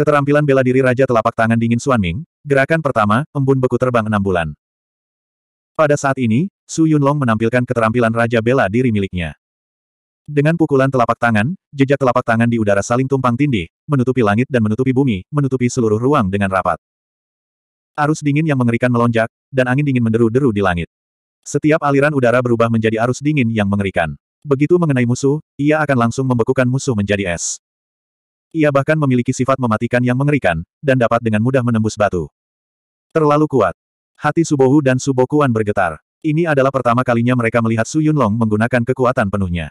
Keterampilan bela diri Raja Telapak Tangan Dingin Suan Ming, gerakan pertama, embun beku terbang enam bulan. Pada saat ini, Su Yunlong menampilkan keterampilan Raja Bela Diri miliknya. Dengan pukulan telapak tangan, jejak telapak tangan di udara saling tumpang tindih, menutupi langit dan menutupi bumi, menutupi seluruh ruang dengan rapat. Arus dingin yang mengerikan melonjak, dan angin dingin menderu-deru di langit. Setiap aliran udara berubah menjadi arus dingin yang mengerikan. Begitu mengenai musuh, ia akan langsung membekukan musuh menjadi es. Ia bahkan memiliki sifat mematikan yang mengerikan, dan dapat dengan mudah menembus batu. Terlalu kuat. Hati Subohu dan Subokuan bergetar. Ini adalah pertama kalinya mereka melihat Su Yunlong menggunakan kekuatan penuhnya.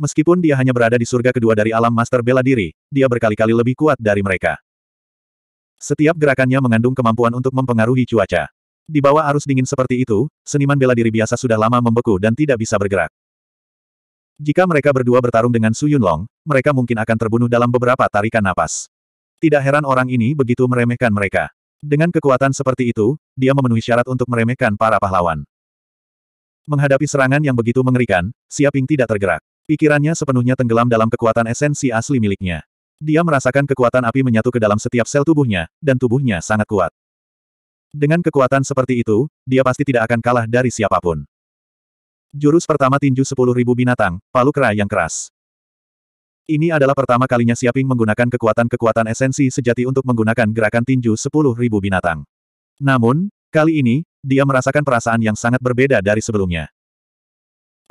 Meskipun dia hanya berada di surga kedua dari alam master bela diri, dia berkali-kali lebih kuat dari mereka. Setiap gerakannya mengandung kemampuan untuk mempengaruhi cuaca. Di bawah arus dingin seperti itu, seniman bela diri biasa sudah lama membeku dan tidak bisa bergerak. Jika mereka berdua bertarung dengan Su Yunlong, mereka mungkin akan terbunuh dalam beberapa tarikan napas. Tidak heran orang ini begitu meremehkan mereka. Dengan kekuatan seperti itu, dia memenuhi syarat untuk meremehkan para pahlawan. Menghadapi serangan yang begitu mengerikan, Siaping tidak tergerak. Pikirannya sepenuhnya tenggelam dalam kekuatan esensi asli miliknya. Dia merasakan kekuatan api menyatu ke dalam setiap sel tubuhnya, dan tubuhnya sangat kuat. Dengan kekuatan seperti itu, dia pasti tidak akan kalah dari siapapun. Jurus pertama tinju sepuluh ribu binatang, palu kera yang keras. Ini adalah pertama kalinya Siaping menggunakan kekuatan-kekuatan esensi sejati untuk menggunakan gerakan tinju sepuluh ribu binatang. Namun, kali ini, dia merasakan perasaan yang sangat berbeda dari sebelumnya.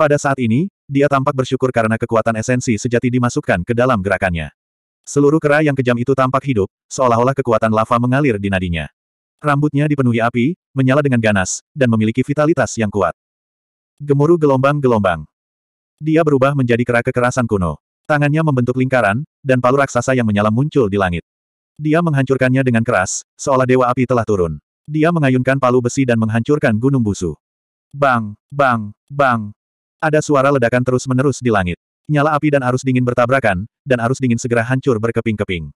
Pada saat ini, dia tampak bersyukur karena kekuatan esensi sejati dimasukkan ke dalam gerakannya. Seluruh kera yang kejam itu tampak hidup, seolah-olah kekuatan lava mengalir di nadinya. Rambutnya dipenuhi api, menyala dengan ganas, dan memiliki vitalitas yang kuat. Gemuruh gelombang-gelombang. Dia berubah menjadi kera kekerasan kuno. Tangannya membentuk lingkaran, dan palu raksasa yang menyala muncul di langit. Dia menghancurkannya dengan keras, seolah dewa api telah turun. Dia mengayunkan palu besi dan menghancurkan gunung busu. Bang, bang, bang. Ada suara ledakan terus-menerus di langit. Nyala api dan arus dingin bertabrakan, dan arus dingin segera hancur berkeping-keping.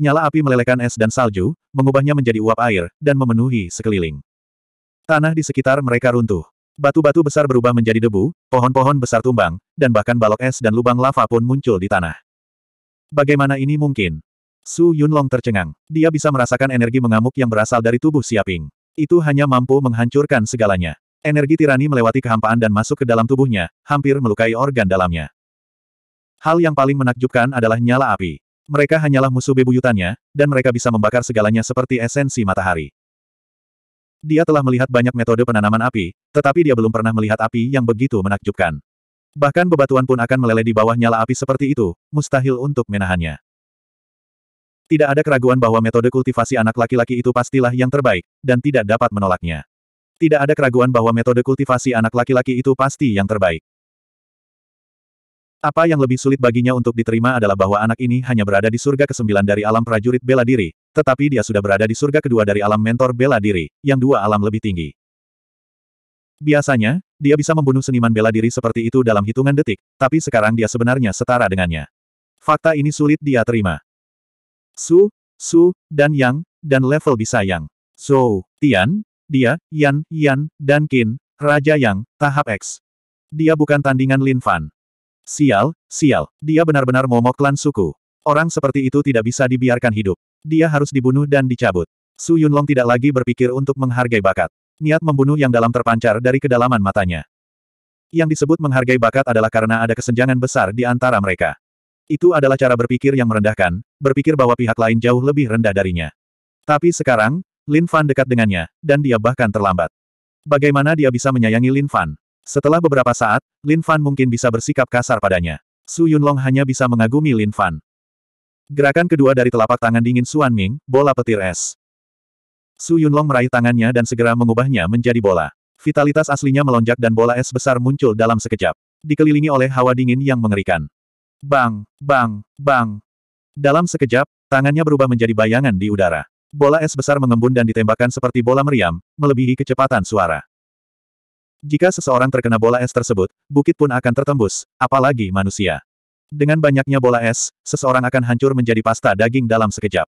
Nyala api melelehkan es dan salju, mengubahnya menjadi uap air, dan memenuhi sekeliling. Tanah di sekitar mereka runtuh. Batu-batu besar berubah menjadi debu, pohon-pohon besar tumbang, dan bahkan balok es dan lubang lava pun muncul di tanah. Bagaimana ini mungkin? Su Yunlong tercengang. Dia bisa merasakan energi mengamuk yang berasal dari tubuh Siaping. Itu hanya mampu menghancurkan segalanya. Energi tirani melewati kehampaan dan masuk ke dalam tubuhnya, hampir melukai organ dalamnya. Hal yang paling menakjubkan adalah nyala api. Mereka hanyalah musuh bebuyutannya, dan mereka bisa membakar segalanya seperti esensi matahari. Dia telah melihat banyak metode penanaman api, tetapi dia belum pernah melihat api yang begitu menakjubkan. Bahkan bebatuan pun akan meleleh di bawah nyala api seperti itu, mustahil untuk menahannya. Tidak ada keraguan bahwa metode kultivasi anak laki-laki itu pastilah yang terbaik, dan tidak dapat menolaknya. Tidak ada keraguan bahwa metode kultivasi anak laki-laki itu pasti yang terbaik. Apa yang lebih sulit baginya untuk diterima adalah bahwa anak ini hanya berada di surga kesembilan dari alam prajurit bela diri, tetapi dia sudah berada di surga kedua dari alam mentor bela diri, yang dua alam lebih tinggi. Biasanya, dia bisa membunuh seniman bela diri seperti itu dalam hitungan detik, tapi sekarang dia sebenarnya setara dengannya. Fakta ini sulit dia terima. Su, Su, dan Yang, dan level bisa Yang. So, Tian, dia, Yan, Yan, dan Qin, Raja Yang, tahap X. Dia bukan tandingan Lin Fan. Sial, sial, dia benar-benar momok klan suku. Orang seperti itu tidak bisa dibiarkan hidup. Dia harus dibunuh dan dicabut. Su Yunlong tidak lagi berpikir untuk menghargai bakat. Niat membunuh yang dalam terpancar dari kedalaman matanya. Yang disebut menghargai bakat adalah karena ada kesenjangan besar di antara mereka. Itu adalah cara berpikir yang merendahkan, berpikir bahwa pihak lain jauh lebih rendah darinya. Tapi sekarang, Lin Fan dekat dengannya, dan dia bahkan terlambat. Bagaimana dia bisa menyayangi Lin Fan? Setelah beberapa saat, Lin Fan mungkin bisa bersikap kasar padanya. Su Yunlong hanya bisa mengagumi Lin Fan. Gerakan kedua dari telapak tangan dingin Suan Ming, bola petir es. Su Yunlong meraih tangannya dan segera mengubahnya menjadi bola. Vitalitas aslinya melonjak dan bola es besar muncul dalam sekejap. Dikelilingi oleh hawa dingin yang mengerikan. Bang, bang, bang. Dalam sekejap, tangannya berubah menjadi bayangan di udara. Bola es besar mengembun dan ditembakkan seperti bola meriam, melebihi kecepatan suara. Jika seseorang terkena bola es tersebut, bukit pun akan tertembus, apalagi manusia. Dengan banyaknya bola es, seseorang akan hancur menjadi pasta daging dalam sekejap.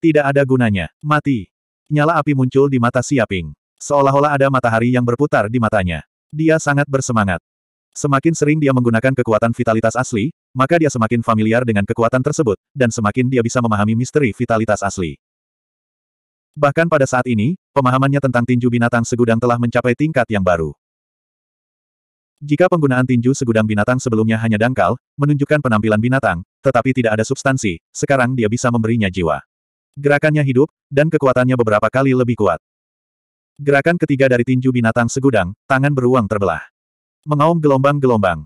Tidak ada gunanya. Mati. Nyala api muncul di mata Siaping. Seolah-olah ada matahari yang berputar di matanya. Dia sangat bersemangat. Semakin sering dia menggunakan kekuatan vitalitas asli, maka dia semakin familiar dengan kekuatan tersebut, dan semakin dia bisa memahami misteri vitalitas asli. Bahkan pada saat ini, pemahamannya tentang tinju binatang segudang telah mencapai tingkat yang baru. Jika penggunaan tinju segudang binatang sebelumnya hanya dangkal, menunjukkan penampilan binatang, tetapi tidak ada substansi, sekarang dia bisa memberinya jiwa. Gerakannya hidup, dan kekuatannya beberapa kali lebih kuat. Gerakan ketiga dari tinju binatang segudang, tangan beruang terbelah. Mengaum gelombang-gelombang.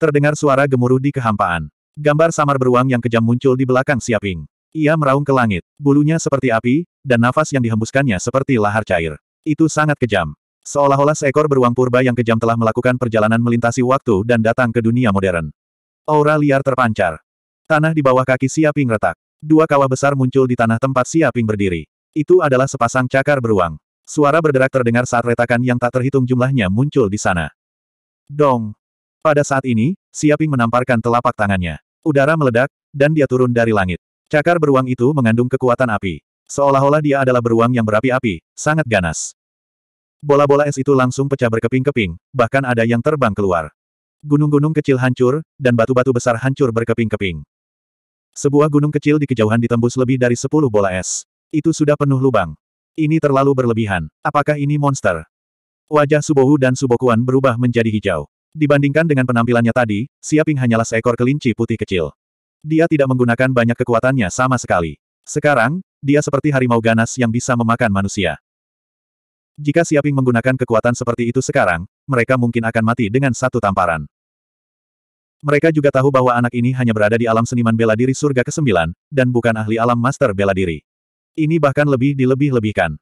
Terdengar suara gemuruh di kehampaan. Gambar samar beruang yang kejam muncul di belakang Siaping. Ia meraung ke langit, bulunya seperti api, dan nafas yang dihembuskannya seperti lahar cair. Itu sangat kejam. Seolah-olah seekor beruang purba yang kejam telah melakukan perjalanan melintasi waktu dan datang ke dunia modern. Aura liar terpancar. Tanah di bawah kaki Siaping retak. Dua kawah besar muncul di tanah tempat Siaping berdiri. Itu adalah sepasang cakar beruang. Suara berderak terdengar saat retakan yang tak terhitung jumlahnya muncul di sana. Dong! Pada saat ini, Siaping menamparkan telapak tangannya. Udara meledak, dan dia turun dari langit. Cakar beruang itu mengandung kekuatan api. Seolah-olah dia adalah beruang yang berapi-api, sangat ganas. Bola-bola es itu langsung pecah berkeping-keping, bahkan ada yang terbang keluar. Gunung-gunung kecil hancur, dan batu-batu besar hancur berkeping-keping. Sebuah gunung kecil di kejauhan ditembus lebih dari sepuluh bola es. Itu sudah penuh lubang. Ini terlalu berlebihan. Apakah ini monster? Wajah Subohu dan Subokuan berubah menjadi hijau. Dibandingkan dengan penampilannya tadi, Siaping hanyalah seekor kelinci putih kecil. Dia tidak menggunakan banyak kekuatannya sama sekali. Sekarang, dia seperti harimau ganas yang bisa memakan manusia. Jika Siaping menggunakan kekuatan seperti itu sekarang, mereka mungkin akan mati dengan satu tamparan. Mereka juga tahu bahwa anak ini hanya berada di alam seniman bela diri surga ke-9, dan bukan ahli alam master bela diri. Ini bahkan lebih dilebih-lebihkan.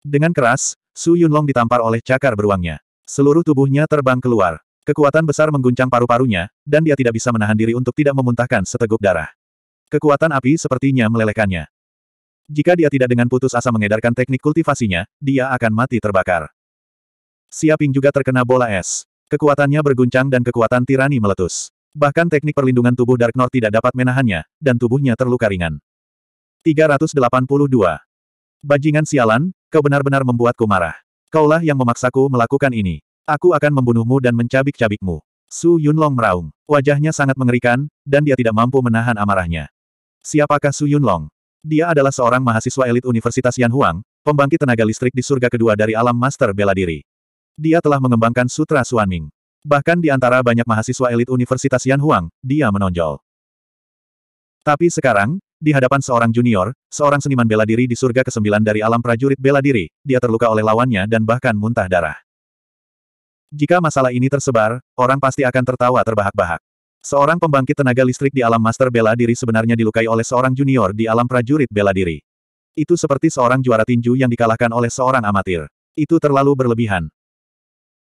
Dengan keras, Su Yunlong ditampar oleh cakar beruangnya. Seluruh tubuhnya terbang keluar. Kekuatan besar mengguncang paru-parunya, dan dia tidak bisa menahan diri untuk tidak memuntahkan seteguk darah. Kekuatan api sepertinya melelehkannya. Jika dia tidak dengan putus asa mengedarkan teknik kultivasinya, dia akan mati terbakar. Siaping juga terkena bola es. Kekuatannya berguncang dan kekuatan tirani meletus. Bahkan teknik perlindungan tubuh Dark North tidak dapat menahannya, dan tubuhnya terluka ringan. 382. Bajingan sialan, kau benar-benar membuatku marah. Kaulah yang memaksaku melakukan ini. Aku akan membunuhmu dan mencabik-cabikmu. Su Yunlong meraung. Wajahnya sangat mengerikan, dan dia tidak mampu menahan amarahnya. Siapakah Su Yunlong? Dia adalah seorang mahasiswa elit Universitas Yan Huang, pembangkit tenaga listrik di surga kedua dari alam master bela diri. Dia telah mengembangkan Sutra Suanming. Bahkan di antara banyak mahasiswa elit Universitas Yan Huang, dia menonjol. Tapi sekarang, di hadapan seorang junior, seorang seniman bela diri di surga ke-9 dari alam prajurit bela diri, dia terluka oleh lawannya dan bahkan muntah darah. Jika masalah ini tersebar, orang pasti akan tertawa terbahak-bahak. Seorang pembangkit tenaga listrik di alam master bela diri sebenarnya dilukai oleh seorang junior di alam prajurit bela diri. Itu seperti seorang juara tinju yang dikalahkan oleh seorang amatir. Itu terlalu berlebihan.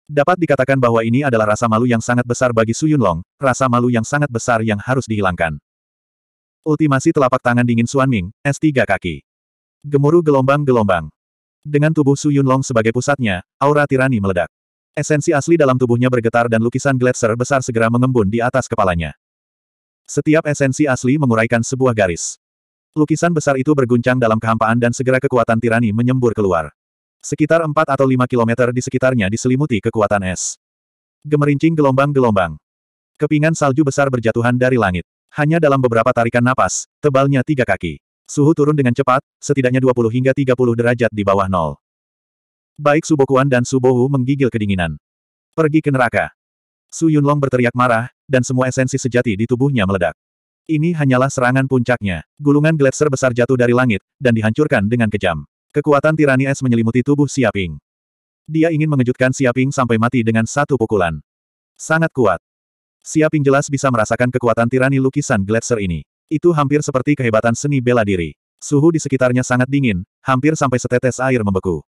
Dapat dikatakan bahwa ini adalah rasa malu yang sangat besar bagi Su Yunlong, rasa malu yang sangat besar yang harus dihilangkan. Ultimasi telapak tangan dingin Suan Ming, S3 kaki. Gemuruh gelombang-gelombang. Dengan tubuh Su Yunlong sebagai pusatnya, aura tirani meledak. Esensi asli dalam tubuhnya bergetar dan lukisan gletser besar segera mengembun di atas kepalanya. Setiap esensi asli menguraikan sebuah garis. Lukisan besar itu berguncang dalam kehampaan dan segera kekuatan tirani menyembur keluar. Sekitar 4 atau 5 kilometer di sekitarnya diselimuti kekuatan es. Gemerincing gelombang-gelombang. Kepingan salju besar berjatuhan dari langit. Hanya dalam beberapa tarikan napas, tebalnya tiga kaki. Suhu turun dengan cepat, setidaknya 20 hingga 30 derajat di bawah nol. Baik Subokuan dan Subohu menggigil kedinginan. Pergi ke neraka. Su Yunlong berteriak marah, dan semua esensi sejati di tubuhnya meledak. Ini hanyalah serangan puncaknya. Gulungan gletser besar jatuh dari langit, dan dihancurkan dengan kejam. Kekuatan tirani es menyelimuti tubuh Siaping. Dia ingin mengejutkan Siaping sampai mati dengan satu pukulan. Sangat kuat. Siaping jelas bisa merasakan kekuatan tirani lukisan gletser ini. Itu hampir seperti kehebatan seni bela diri. Suhu di sekitarnya sangat dingin, hampir sampai setetes air membeku.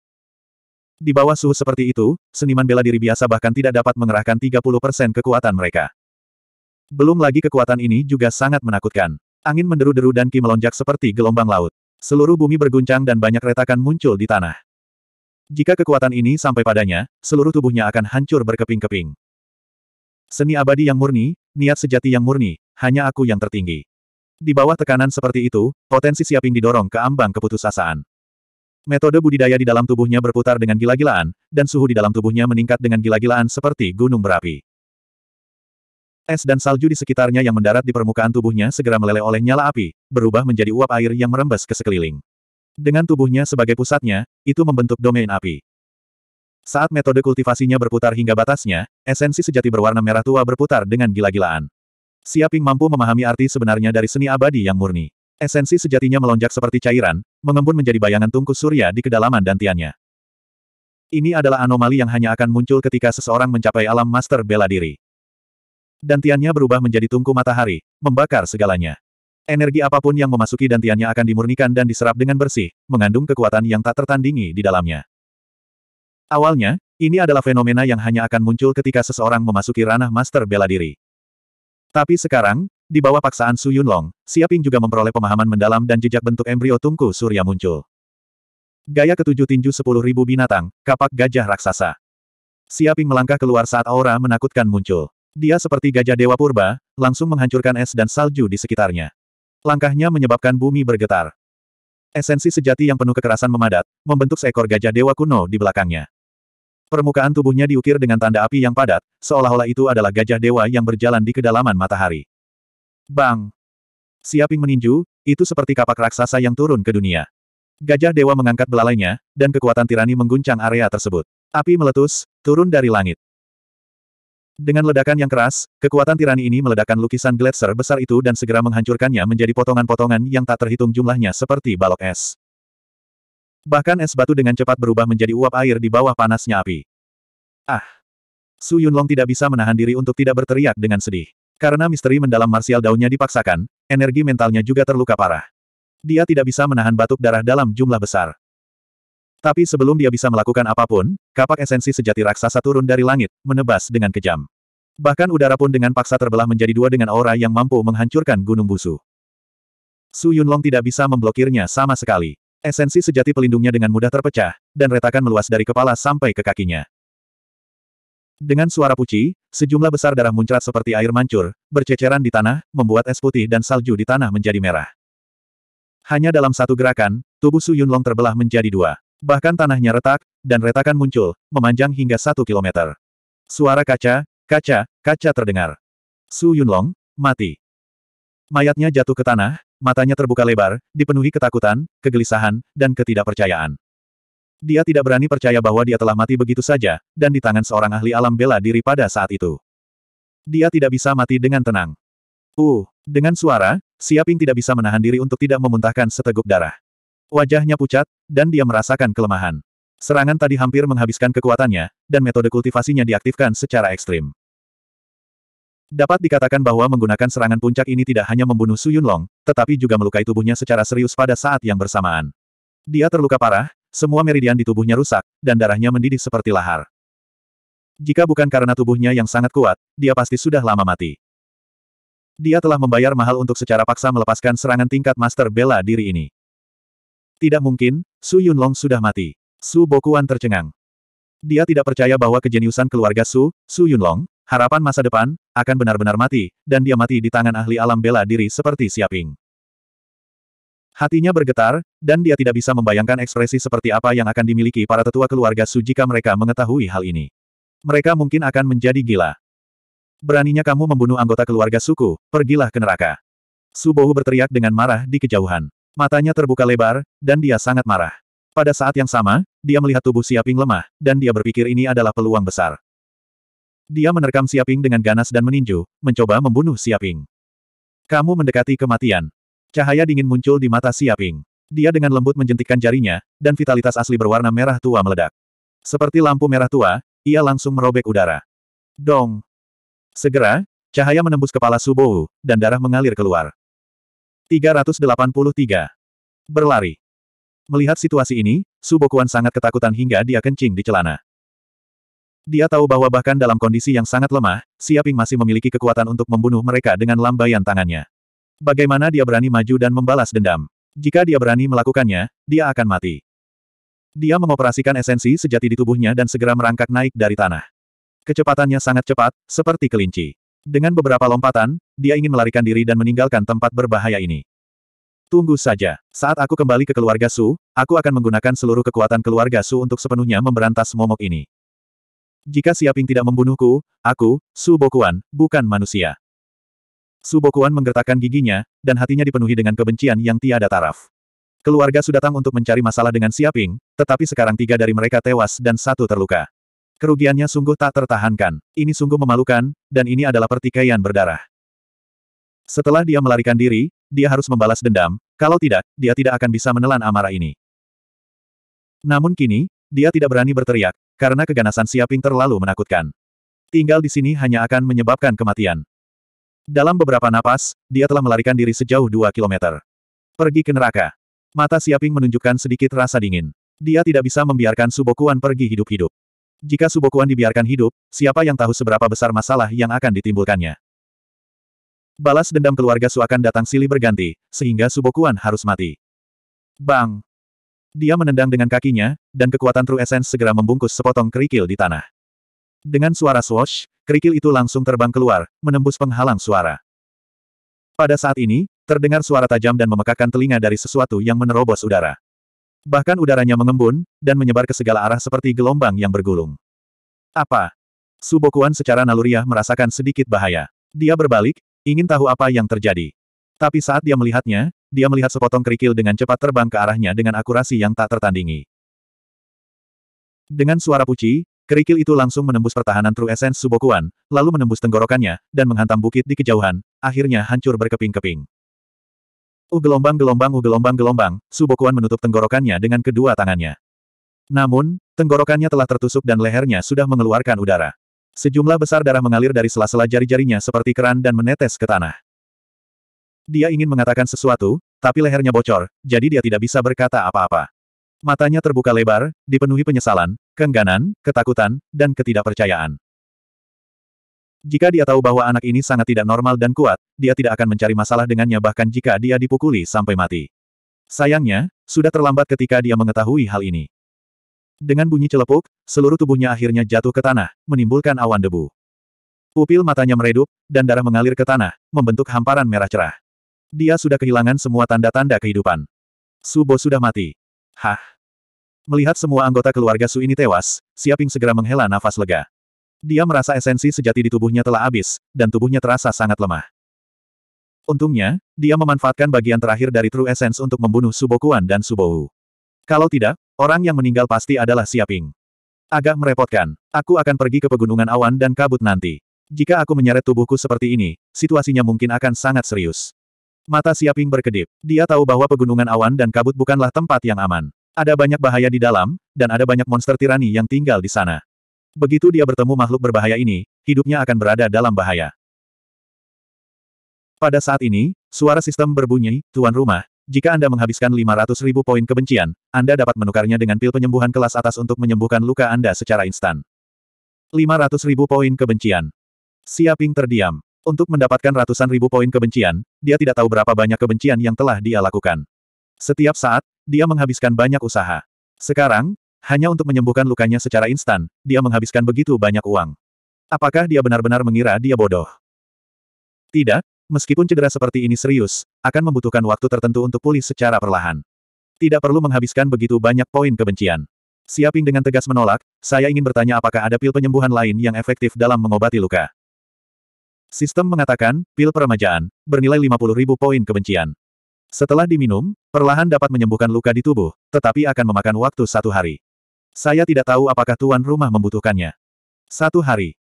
Di bawah suhu seperti itu, seniman bela diri biasa bahkan tidak dapat mengerahkan 30% kekuatan mereka. Belum lagi kekuatan ini juga sangat menakutkan. Angin menderu-deru dan Ki melonjak seperti gelombang laut. Seluruh bumi berguncang dan banyak retakan muncul di tanah. Jika kekuatan ini sampai padanya, seluruh tubuhnya akan hancur berkeping-keping. Seni abadi yang murni, niat sejati yang murni, hanya aku yang tertinggi. Di bawah tekanan seperti itu, potensi Siaping didorong ke ambang keputusasaan. Metode budidaya di dalam tubuhnya berputar dengan gila-gilaan, dan suhu di dalam tubuhnya meningkat dengan gila-gilaan seperti gunung berapi. Es dan salju di sekitarnya yang mendarat di permukaan tubuhnya segera meleleh oleh nyala api, berubah menjadi uap air yang merembes ke sekeliling. Dengan tubuhnya sebagai pusatnya, itu membentuk domain api. Saat metode kultivasinya berputar hingga batasnya, esensi sejati berwarna merah tua berputar dengan gila-gilaan. Siaping mampu memahami arti sebenarnya dari seni abadi yang murni. Esensi sejatinya melonjak seperti cairan, mengembun menjadi bayangan tungku surya di kedalaman dantiannya. Ini adalah anomali yang hanya akan muncul ketika seseorang mencapai alam master bela diri. Dantiannya berubah menjadi tungku matahari, membakar segalanya. Energi apapun yang memasuki dantiannya akan dimurnikan dan diserap dengan bersih, mengandung kekuatan yang tak tertandingi di dalamnya. Awalnya, ini adalah fenomena yang hanya akan muncul ketika seseorang memasuki ranah master bela diri. Tapi sekarang, di bawah paksaan Su Yunlong, Siaping juga memperoleh pemahaman mendalam dan jejak bentuk embrio tungku surya muncul. Gaya ketujuh tinju sepuluh ribu binatang, kapak gajah raksasa. Siaping melangkah keluar saat aura menakutkan muncul. Dia seperti gajah dewa purba, langsung menghancurkan es dan salju di sekitarnya. Langkahnya menyebabkan bumi bergetar. Esensi sejati yang penuh kekerasan memadat, membentuk seekor gajah dewa kuno di belakangnya. Permukaan tubuhnya diukir dengan tanda api yang padat, seolah-olah itu adalah gajah dewa yang berjalan di kedalaman matahari. Bang! Siaping meninju, itu seperti kapak raksasa yang turun ke dunia. Gajah dewa mengangkat belalainya, dan kekuatan tirani mengguncang area tersebut. Api meletus, turun dari langit. Dengan ledakan yang keras, kekuatan tirani ini meledakkan lukisan gletser besar itu dan segera menghancurkannya menjadi potongan-potongan yang tak terhitung jumlahnya seperti balok es. Bahkan es batu dengan cepat berubah menjadi uap air di bawah panasnya api. Ah! Su Yunlong tidak bisa menahan diri untuk tidak berteriak dengan sedih. Karena misteri mendalam martial daunnya dipaksakan, energi mentalnya juga terluka parah. Dia tidak bisa menahan batuk darah dalam jumlah besar. Tapi sebelum dia bisa melakukan apapun, kapak esensi sejati raksasa turun dari langit, menebas dengan kejam. Bahkan udara pun dengan paksa terbelah menjadi dua dengan aura yang mampu menghancurkan gunung busu. Su Yunlong tidak bisa memblokirnya sama sekali. Esensi sejati pelindungnya dengan mudah terpecah, dan retakan meluas dari kepala sampai ke kakinya. Dengan suara puci, sejumlah besar darah muncrat seperti air mancur, berceceran di tanah, membuat es putih dan salju di tanah menjadi merah. Hanya dalam satu gerakan, tubuh Su Yunlong terbelah menjadi dua. Bahkan tanahnya retak, dan retakan muncul, memanjang hingga satu kilometer. Suara kaca, kaca, kaca terdengar. Su Yunlong, mati. Mayatnya jatuh ke tanah, matanya terbuka lebar, dipenuhi ketakutan, kegelisahan, dan ketidakpercayaan. Dia tidak berani percaya bahwa dia telah mati begitu saja, dan di tangan seorang ahli alam bela diri pada saat itu. Dia tidak bisa mati dengan tenang. Uh, dengan suara, Siaping tidak bisa menahan diri untuk tidak memuntahkan seteguk darah. Wajahnya pucat, dan dia merasakan kelemahan. Serangan tadi hampir menghabiskan kekuatannya, dan metode kultivasinya diaktifkan secara ekstrim. Dapat dikatakan bahwa menggunakan serangan puncak ini tidak hanya membunuh Su Yunlong, tetapi juga melukai tubuhnya secara serius pada saat yang bersamaan. Dia terluka parah, semua meridian di tubuhnya rusak, dan darahnya mendidih seperti lahar. Jika bukan karena tubuhnya yang sangat kuat, dia pasti sudah lama mati. Dia telah membayar mahal untuk secara paksa melepaskan serangan tingkat master bela diri ini. Tidak mungkin, Su Yunlong sudah mati. Su Bokuan tercengang. Dia tidak percaya bahwa kejeniusan keluarga Su, Su Yunlong, harapan masa depan, akan benar-benar mati, dan dia mati di tangan ahli alam bela diri seperti Siaping. Hatinya bergetar, dan dia tidak bisa membayangkan ekspresi seperti apa yang akan dimiliki para tetua keluarga Su jika mereka mengetahui hal ini. Mereka mungkin akan menjadi gila. Beraninya kamu membunuh anggota keluarga suku, pergilah ke neraka. Subohu berteriak dengan marah di kejauhan. Matanya terbuka lebar, dan dia sangat marah. Pada saat yang sama, dia melihat tubuh Siaping lemah, dan dia berpikir ini adalah peluang besar. Dia menerkam Siaping dengan ganas dan meninju, mencoba membunuh Siaping. Kamu mendekati kematian. Cahaya dingin muncul di mata Siaping. Dia dengan lembut menjentikkan jarinya, dan vitalitas asli berwarna merah tua meledak. Seperti lampu merah tua, ia langsung merobek udara. Dong! Segera, cahaya menembus kepala Subowu, dan darah mengalir keluar. 383. Berlari. Melihat situasi ini, Subokuan sangat ketakutan hingga dia kencing di celana. Dia tahu bahwa bahkan dalam kondisi yang sangat lemah, Siaping masih memiliki kekuatan untuk membunuh mereka dengan lambaian tangannya. Bagaimana dia berani maju dan membalas dendam? Jika dia berani melakukannya, dia akan mati. Dia mengoperasikan esensi sejati di tubuhnya dan segera merangkak naik dari tanah. Kecepatannya sangat cepat, seperti kelinci. Dengan beberapa lompatan, dia ingin melarikan diri dan meninggalkan tempat berbahaya ini. Tunggu saja. Saat aku kembali ke keluarga Su, aku akan menggunakan seluruh kekuatan keluarga Su untuk sepenuhnya memberantas momok ini. Jika Siaping tidak membunuhku, aku, Su Bokuan, bukan manusia. Subokuan menggertakkan giginya, dan hatinya dipenuhi dengan kebencian yang tiada taraf. Keluarga sudah datang untuk mencari masalah dengan Siaping, tetapi sekarang tiga dari mereka tewas dan satu terluka. Kerugiannya sungguh tak tertahankan. Ini sungguh memalukan, dan ini adalah pertikaian berdarah. Setelah dia melarikan diri, dia harus membalas dendam, kalau tidak, dia tidak akan bisa menelan amarah ini. Namun kini, dia tidak berani berteriak, karena keganasan Siaping terlalu menakutkan. Tinggal di sini hanya akan menyebabkan kematian. Dalam beberapa napas, dia telah melarikan diri sejauh dua kilometer. Pergi ke neraka. Mata Siaping menunjukkan sedikit rasa dingin. Dia tidak bisa membiarkan Subokuan pergi hidup-hidup. Jika Subokuan dibiarkan hidup, siapa yang tahu seberapa besar masalah yang akan ditimbulkannya. Balas dendam keluarga Su akan datang silih berganti, sehingga Subokuan harus mati. Bang! Dia menendang dengan kakinya, dan kekuatan True Essence segera membungkus sepotong kerikil di tanah. Dengan suara swash, kerikil itu langsung terbang keluar, menembus penghalang suara. Pada saat ini, terdengar suara tajam dan memekakan telinga dari sesuatu yang menerobos udara. Bahkan udaranya mengembun, dan menyebar ke segala arah seperti gelombang yang bergulung. Apa? Subokuan secara naluriah merasakan sedikit bahaya. Dia berbalik, ingin tahu apa yang terjadi. Tapi saat dia melihatnya, dia melihat sepotong kerikil dengan cepat terbang ke arahnya dengan akurasi yang tak tertandingi. Dengan suara puci, Kerikil itu langsung menembus pertahanan True Essence Subokuan, lalu menembus tenggorokannya, dan menghantam bukit di kejauhan, akhirnya hancur berkeping-keping. Ugelombang-gelombang ugelombang-gelombang, Subokuan menutup tenggorokannya dengan kedua tangannya. Namun, tenggorokannya telah tertusuk dan lehernya sudah mengeluarkan udara. Sejumlah besar darah mengalir dari sela-sela jari-jarinya seperti keran dan menetes ke tanah. Dia ingin mengatakan sesuatu, tapi lehernya bocor, jadi dia tidak bisa berkata apa-apa. Matanya terbuka lebar, dipenuhi penyesalan, keengganan, ketakutan, dan ketidakpercayaan. Jika dia tahu bahwa anak ini sangat tidak normal dan kuat, dia tidak akan mencari masalah dengannya bahkan jika dia dipukuli sampai mati. Sayangnya, sudah terlambat ketika dia mengetahui hal ini. Dengan bunyi celepuk, seluruh tubuhnya akhirnya jatuh ke tanah, menimbulkan awan debu. Pupil matanya meredup, dan darah mengalir ke tanah, membentuk hamparan merah cerah. Dia sudah kehilangan semua tanda-tanda kehidupan. Subo sudah mati. Hah? Melihat semua anggota keluarga Su ini tewas, Siaping segera menghela nafas lega. Dia merasa esensi sejati di tubuhnya telah habis, dan tubuhnya terasa sangat lemah. Untungnya, dia memanfaatkan bagian terakhir dari True Essence untuk membunuh Subokuan dan Subowu. Kalau tidak, orang yang meninggal pasti adalah Siaping. Agak merepotkan. Aku akan pergi ke pegunungan awan dan kabut nanti. Jika aku menyeret tubuhku seperti ini, situasinya mungkin akan sangat serius. Mata Siaping berkedip. Dia tahu bahwa pegunungan awan dan kabut bukanlah tempat yang aman. Ada banyak bahaya di dalam, dan ada banyak monster tirani yang tinggal di sana. Begitu dia bertemu makhluk berbahaya ini, hidupnya akan berada dalam bahaya. Pada saat ini, suara sistem berbunyi, Tuan Rumah, jika Anda menghabiskan 500 ribu poin kebencian, Anda dapat menukarnya dengan pil penyembuhan kelas atas untuk menyembuhkan luka Anda secara instan. 500 ribu poin kebencian. Siaping terdiam. Untuk mendapatkan ratusan ribu poin kebencian, dia tidak tahu berapa banyak kebencian yang telah dia lakukan. Setiap saat, dia menghabiskan banyak usaha. Sekarang, hanya untuk menyembuhkan lukanya secara instan, dia menghabiskan begitu banyak uang. Apakah dia benar-benar mengira dia bodoh? Tidak, meskipun cedera seperti ini serius, akan membutuhkan waktu tertentu untuk pulih secara perlahan. Tidak perlu menghabiskan begitu banyak poin kebencian. Siaping dengan tegas menolak, saya ingin bertanya apakah ada pil penyembuhan lain yang efektif dalam mengobati luka. Sistem mengatakan, pil peremajaan, bernilai 50.000 poin kebencian. Setelah diminum, perlahan dapat menyembuhkan luka di tubuh, tetapi akan memakan waktu satu hari. Saya tidak tahu apakah tuan rumah membutuhkannya. Satu hari.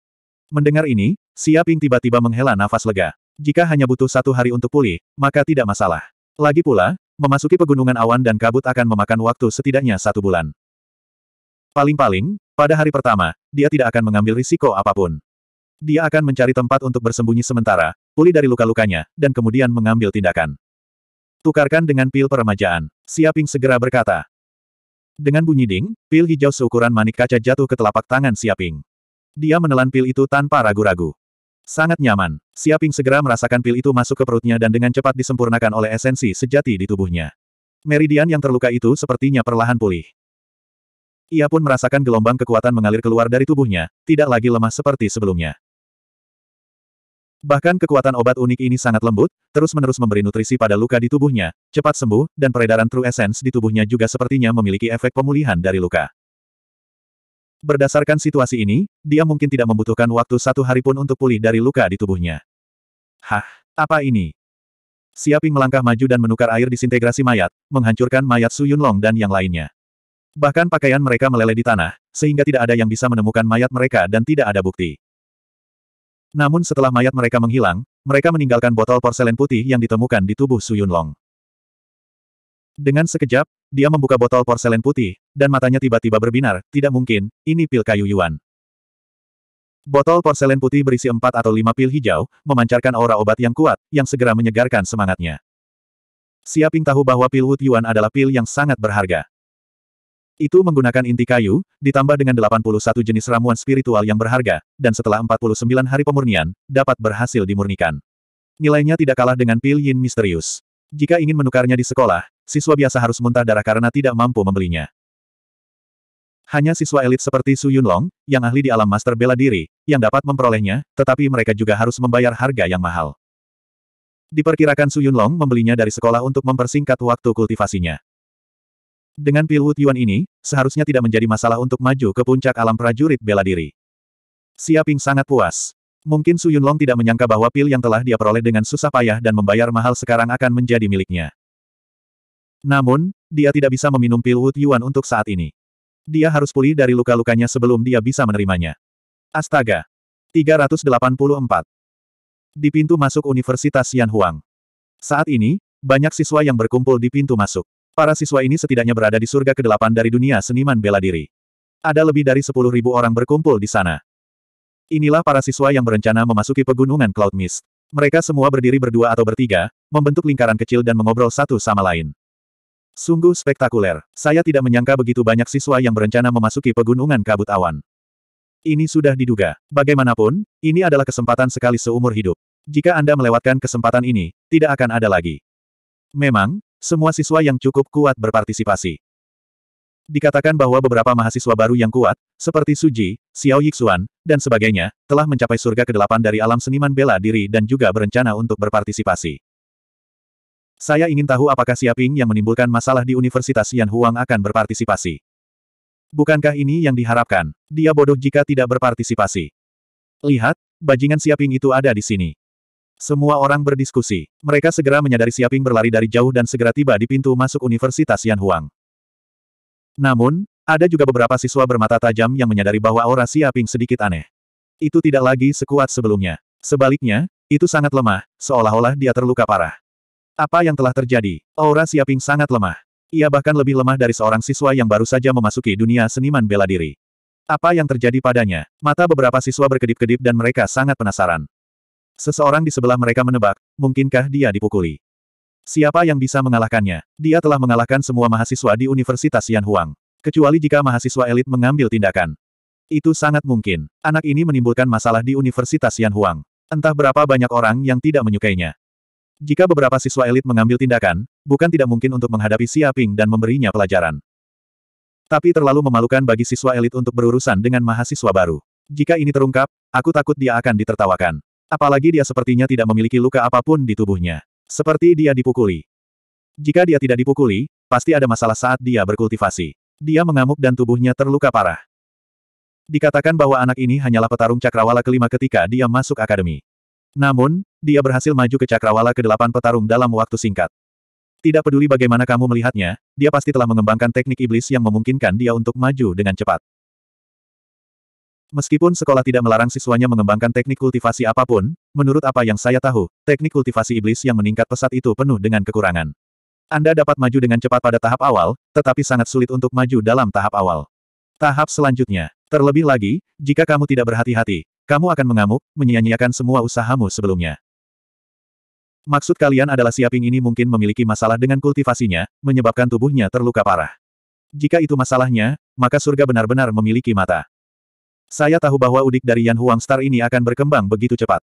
Mendengar ini, Siaping tiba-tiba menghela nafas lega. Jika hanya butuh satu hari untuk pulih, maka tidak masalah. Lagi pula, memasuki pegunungan awan dan kabut akan memakan waktu setidaknya satu bulan. Paling-paling, pada hari pertama, dia tidak akan mengambil risiko apapun. Dia akan mencari tempat untuk bersembunyi sementara, pulih dari luka-lukanya, dan kemudian mengambil tindakan. Tukarkan dengan pil peremajaan. Siaping segera berkata. Dengan bunyi ding, pil hijau seukuran manik kaca jatuh ke telapak tangan Siaping. Dia menelan pil itu tanpa ragu-ragu. Sangat nyaman. Siaping segera merasakan pil itu masuk ke perutnya dan dengan cepat disempurnakan oleh esensi sejati di tubuhnya. Meridian yang terluka itu sepertinya perlahan pulih. Ia pun merasakan gelombang kekuatan mengalir keluar dari tubuhnya, tidak lagi lemah seperti sebelumnya. Bahkan kekuatan obat unik ini sangat lembut, terus-menerus memberi nutrisi pada luka di tubuhnya, cepat sembuh, dan peredaran True Essence di tubuhnya juga sepertinya memiliki efek pemulihan dari luka. Berdasarkan situasi ini, dia mungkin tidak membutuhkan waktu satu hari pun untuk pulih dari luka di tubuhnya. Hah, apa ini? Siaping melangkah maju dan menukar air disintegrasi mayat, menghancurkan mayat Su Yunlong dan yang lainnya. Bahkan pakaian mereka meleleh di tanah, sehingga tidak ada yang bisa menemukan mayat mereka dan tidak ada bukti. Namun setelah mayat mereka menghilang, mereka meninggalkan botol porselen putih yang ditemukan di tubuh Su Yunlong. Dengan sekejap, dia membuka botol porselen putih, dan matanya tiba-tiba berbinar, tidak mungkin, ini pil kayu Yuan. Botol porselen putih berisi empat atau lima pil hijau, memancarkan aura obat yang kuat, yang segera menyegarkan semangatnya. Siaping tahu bahwa pil Wut Yuan adalah pil yang sangat berharga. Itu menggunakan inti kayu, ditambah dengan 81 jenis ramuan spiritual yang berharga, dan setelah 49 hari pemurnian, dapat berhasil dimurnikan. Nilainya tidak kalah dengan pil yin misterius. Jika ingin menukarnya di sekolah, siswa biasa harus muntah darah karena tidak mampu membelinya. Hanya siswa elit seperti Su Yunlong, yang ahli di alam master bela diri, yang dapat memperolehnya, tetapi mereka juga harus membayar harga yang mahal. Diperkirakan Su Yunlong membelinya dari sekolah untuk mempersingkat waktu kultivasinya. Dengan pil Wu Yuan ini, seharusnya tidak menjadi masalah untuk maju ke puncak alam prajurit bela diri. Siaping sangat puas. Mungkin Su Yunlong tidak menyangka bahwa pil yang telah dia peroleh dengan susah payah dan membayar mahal sekarang akan menjadi miliknya. Namun, dia tidak bisa meminum pil Wu Yuan untuk saat ini. Dia harus pulih dari luka-lukanya sebelum dia bisa menerimanya. Astaga! 384. Di pintu masuk Universitas Yan Huang. Saat ini, banyak siswa yang berkumpul di pintu masuk. Para siswa ini setidaknya berada di surga ke-8 dari dunia seniman bela diri. Ada lebih dari 10.000 orang berkumpul di sana. Inilah para siswa yang berencana memasuki pegunungan Cloud Mist. Mereka semua berdiri berdua atau bertiga, membentuk lingkaran kecil dan mengobrol satu sama lain. Sungguh spektakuler. Saya tidak menyangka begitu banyak siswa yang berencana memasuki pegunungan kabut awan. Ini sudah diduga. Bagaimanapun, ini adalah kesempatan sekali seumur hidup. Jika Anda melewatkan kesempatan ini, tidak akan ada lagi. Memang, semua siswa yang cukup kuat berpartisipasi. Dikatakan bahwa beberapa mahasiswa baru yang kuat, seperti Suji, Xiao Yixuan, dan sebagainya, telah mencapai surga ke kedelapan dari alam seniman bela diri dan juga berencana untuk berpartisipasi. Saya ingin tahu apakah Siaping yang menimbulkan masalah di Universitas Yan Huang akan berpartisipasi. Bukankah ini yang diharapkan? Dia bodoh jika tidak berpartisipasi. Lihat, bajingan Siaping itu ada di sini. Semua orang berdiskusi. Mereka segera menyadari Siaping berlari dari jauh dan segera tiba di pintu masuk Universitas Yanhuang. Namun, ada juga beberapa siswa bermata tajam yang menyadari bahwa aura Siaping sedikit aneh. Itu tidak lagi sekuat sebelumnya. Sebaliknya, itu sangat lemah, seolah-olah dia terluka parah. Apa yang telah terjadi? Aura Siaping sangat lemah. Ia bahkan lebih lemah dari seorang siswa yang baru saja memasuki dunia seniman bela diri. Apa yang terjadi padanya? Mata beberapa siswa berkedip-kedip dan mereka sangat penasaran. Seseorang di sebelah mereka menebak, mungkinkah dia dipukuli? Siapa yang bisa mengalahkannya? Dia telah mengalahkan semua mahasiswa di Universitas Yanhuang. Kecuali jika mahasiswa elit mengambil tindakan. Itu sangat mungkin. Anak ini menimbulkan masalah di Universitas Yanhuang. Entah berapa banyak orang yang tidak menyukainya. Jika beberapa siswa elit mengambil tindakan, bukan tidak mungkin untuk menghadapi Siaping dan memberinya pelajaran. Tapi terlalu memalukan bagi siswa elit untuk berurusan dengan mahasiswa baru. Jika ini terungkap, aku takut dia akan ditertawakan. Apalagi dia sepertinya tidak memiliki luka apapun di tubuhnya. Seperti dia dipukuli. Jika dia tidak dipukuli, pasti ada masalah saat dia berkultivasi. Dia mengamuk dan tubuhnya terluka parah. Dikatakan bahwa anak ini hanyalah petarung cakrawala kelima ketika dia masuk akademi. Namun, dia berhasil maju ke cakrawala ke-8 petarung dalam waktu singkat. Tidak peduli bagaimana kamu melihatnya, dia pasti telah mengembangkan teknik iblis yang memungkinkan dia untuk maju dengan cepat. Meskipun sekolah tidak melarang siswanya mengembangkan teknik kultivasi apapun, menurut apa yang saya tahu, teknik kultivasi iblis yang meningkat pesat itu penuh dengan kekurangan. Anda dapat maju dengan cepat pada tahap awal, tetapi sangat sulit untuk maju dalam tahap awal. Tahap selanjutnya, terlebih lagi, jika kamu tidak berhati-hati, kamu akan mengamuk, menyia-nyiakan semua usahamu sebelumnya. Maksud kalian adalah siaping ini mungkin memiliki masalah dengan kultivasinya, menyebabkan tubuhnya terluka parah. Jika itu masalahnya, maka surga benar-benar memiliki mata. Saya tahu bahwa udik dari Yan Huang Star ini akan berkembang begitu cepat.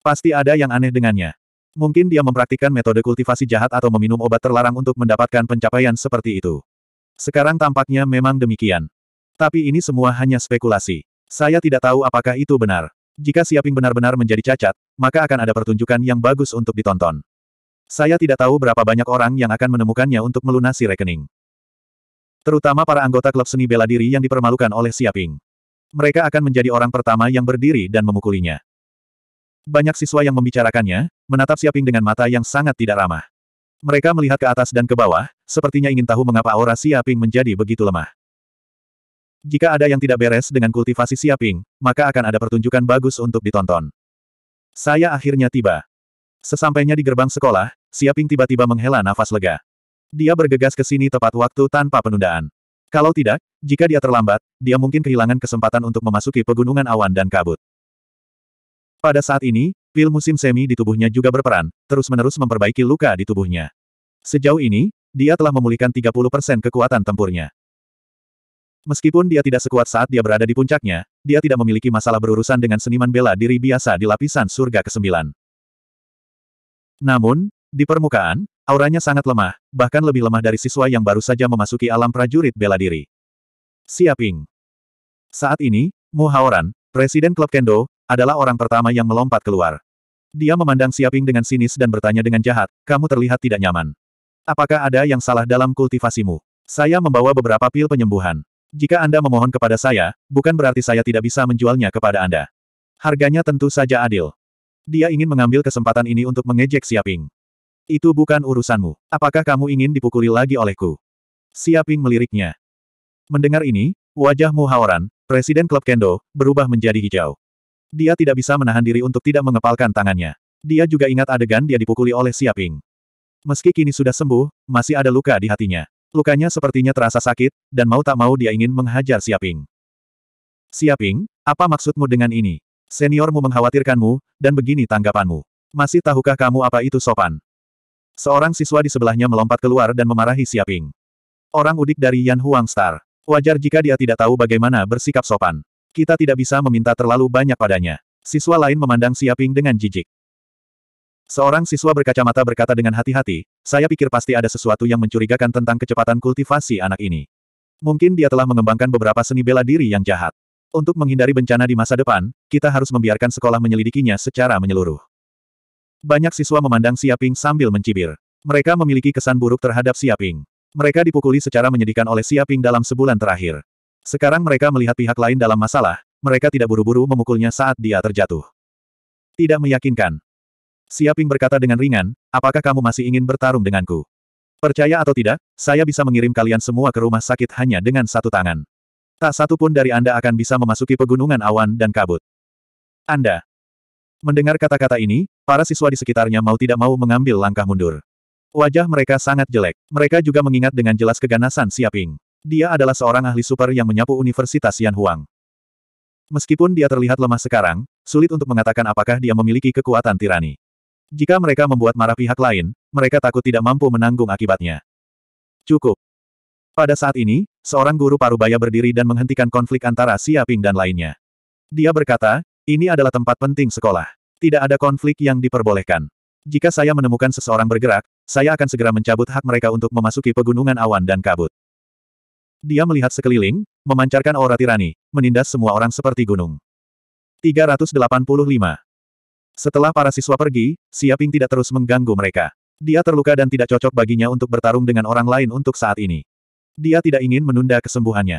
Pasti ada yang aneh dengannya. Mungkin dia mempraktikkan metode kultivasi jahat atau meminum obat terlarang untuk mendapatkan pencapaian seperti itu. Sekarang tampaknya memang demikian. Tapi ini semua hanya spekulasi. Saya tidak tahu apakah itu benar. Jika Siaping benar-benar menjadi cacat, maka akan ada pertunjukan yang bagus untuk ditonton. Saya tidak tahu berapa banyak orang yang akan menemukannya untuk melunasi rekening. Terutama para anggota klub seni bela diri yang dipermalukan oleh Siaping mereka akan menjadi orang pertama yang berdiri dan memukulinya. Banyak siswa yang membicarakannya, menatap Siaping dengan mata yang sangat tidak ramah. Mereka melihat ke atas dan ke bawah, sepertinya ingin tahu mengapa aura Siaping menjadi begitu lemah. Jika ada yang tidak beres dengan kultivasi Siaping, maka akan ada pertunjukan bagus untuk ditonton. Saya akhirnya tiba. Sesampainya di gerbang sekolah, Siaping tiba-tiba menghela nafas lega. Dia bergegas ke sini tepat waktu tanpa penundaan. Kalau tidak, jika dia terlambat, dia mungkin kehilangan kesempatan untuk memasuki pegunungan awan dan kabut. Pada saat ini, pil musim semi di tubuhnya juga berperan, terus-menerus memperbaiki luka di tubuhnya. Sejauh ini, dia telah memulihkan 30% kekuatan tempurnya. Meskipun dia tidak sekuat saat dia berada di puncaknya, dia tidak memiliki masalah berurusan dengan seniman bela diri biasa di lapisan surga ke-9. Namun, di permukaan, Auranya sangat lemah, bahkan lebih lemah dari siswa yang baru saja memasuki alam prajurit bela diri. Siaping. Saat ini, Mu Haoran, Presiden Klub Kendo, adalah orang pertama yang melompat keluar. Dia memandang Siaping dengan sinis dan bertanya dengan jahat, kamu terlihat tidak nyaman. Apakah ada yang salah dalam kultivasimu? Saya membawa beberapa pil penyembuhan. Jika Anda memohon kepada saya, bukan berarti saya tidak bisa menjualnya kepada Anda. Harganya tentu saja adil. Dia ingin mengambil kesempatan ini untuk mengejek Siaping. Itu bukan urusanmu. Apakah kamu ingin dipukuli lagi olehku? Siaping meliriknya. Mendengar ini, wajahmu haoran, Presiden Klub Kendo, berubah menjadi hijau. Dia tidak bisa menahan diri untuk tidak mengepalkan tangannya. Dia juga ingat adegan dia dipukuli oleh Siaping. Meski kini sudah sembuh, masih ada luka di hatinya. Lukanya sepertinya terasa sakit, dan mau tak mau dia ingin menghajar Siaping. Siaping, apa maksudmu dengan ini? Seniormu mengkhawatirkanmu, dan begini tanggapanmu. Masih tahukah kamu apa itu sopan? Seorang siswa di sebelahnya melompat keluar dan memarahi Siaping. Orang udik dari Yan Huang Star. Wajar jika dia tidak tahu bagaimana bersikap sopan. Kita tidak bisa meminta terlalu banyak padanya. Siswa lain memandang Siaping dengan jijik. Seorang siswa berkacamata berkata dengan hati-hati, saya pikir pasti ada sesuatu yang mencurigakan tentang kecepatan kultivasi anak ini. Mungkin dia telah mengembangkan beberapa seni bela diri yang jahat. Untuk menghindari bencana di masa depan, kita harus membiarkan sekolah menyelidikinya secara menyeluruh. Banyak siswa memandang Siaping sambil mencibir. Mereka memiliki kesan buruk terhadap Siaping. Mereka dipukuli secara menyedihkan oleh Siaping dalam sebulan terakhir. Sekarang mereka melihat pihak lain dalam masalah, mereka tidak buru-buru memukulnya saat dia terjatuh. Tidak meyakinkan. Siaping berkata dengan ringan, apakah kamu masih ingin bertarung denganku? Percaya atau tidak, saya bisa mengirim kalian semua ke rumah sakit hanya dengan satu tangan. Tak satu pun dari Anda akan bisa memasuki pegunungan awan dan kabut. Anda Mendengar kata-kata ini, para siswa di sekitarnya mau tidak mau mengambil langkah mundur. Wajah mereka sangat jelek. Mereka juga mengingat dengan jelas keganasan Siaping. Dia adalah seorang ahli super yang menyapu Universitas Yanhuang. Meskipun dia terlihat lemah sekarang, sulit untuk mengatakan apakah dia memiliki kekuatan tirani. Jika mereka membuat marah pihak lain, mereka takut tidak mampu menanggung akibatnya. Cukup. Pada saat ini, seorang guru parubaya berdiri dan menghentikan konflik antara Siaping dan lainnya. Dia berkata, ini adalah tempat penting sekolah. Tidak ada konflik yang diperbolehkan. Jika saya menemukan seseorang bergerak, saya akan segera mencabut hak mereka untuk memasuki pegunungan awan dan kabut. Dia melihat sekeliling, memancarkan aura tirani, menindas semua orang seperti gunung. 385. Setelah para siswa pergi, Siaping tidak terus mengganggu mereka. Dia terluka dan tidak cocok baginya untuk bertarung dengan orang lain untuk saat ini. Dia tidak ingin menunda kesembuhannya.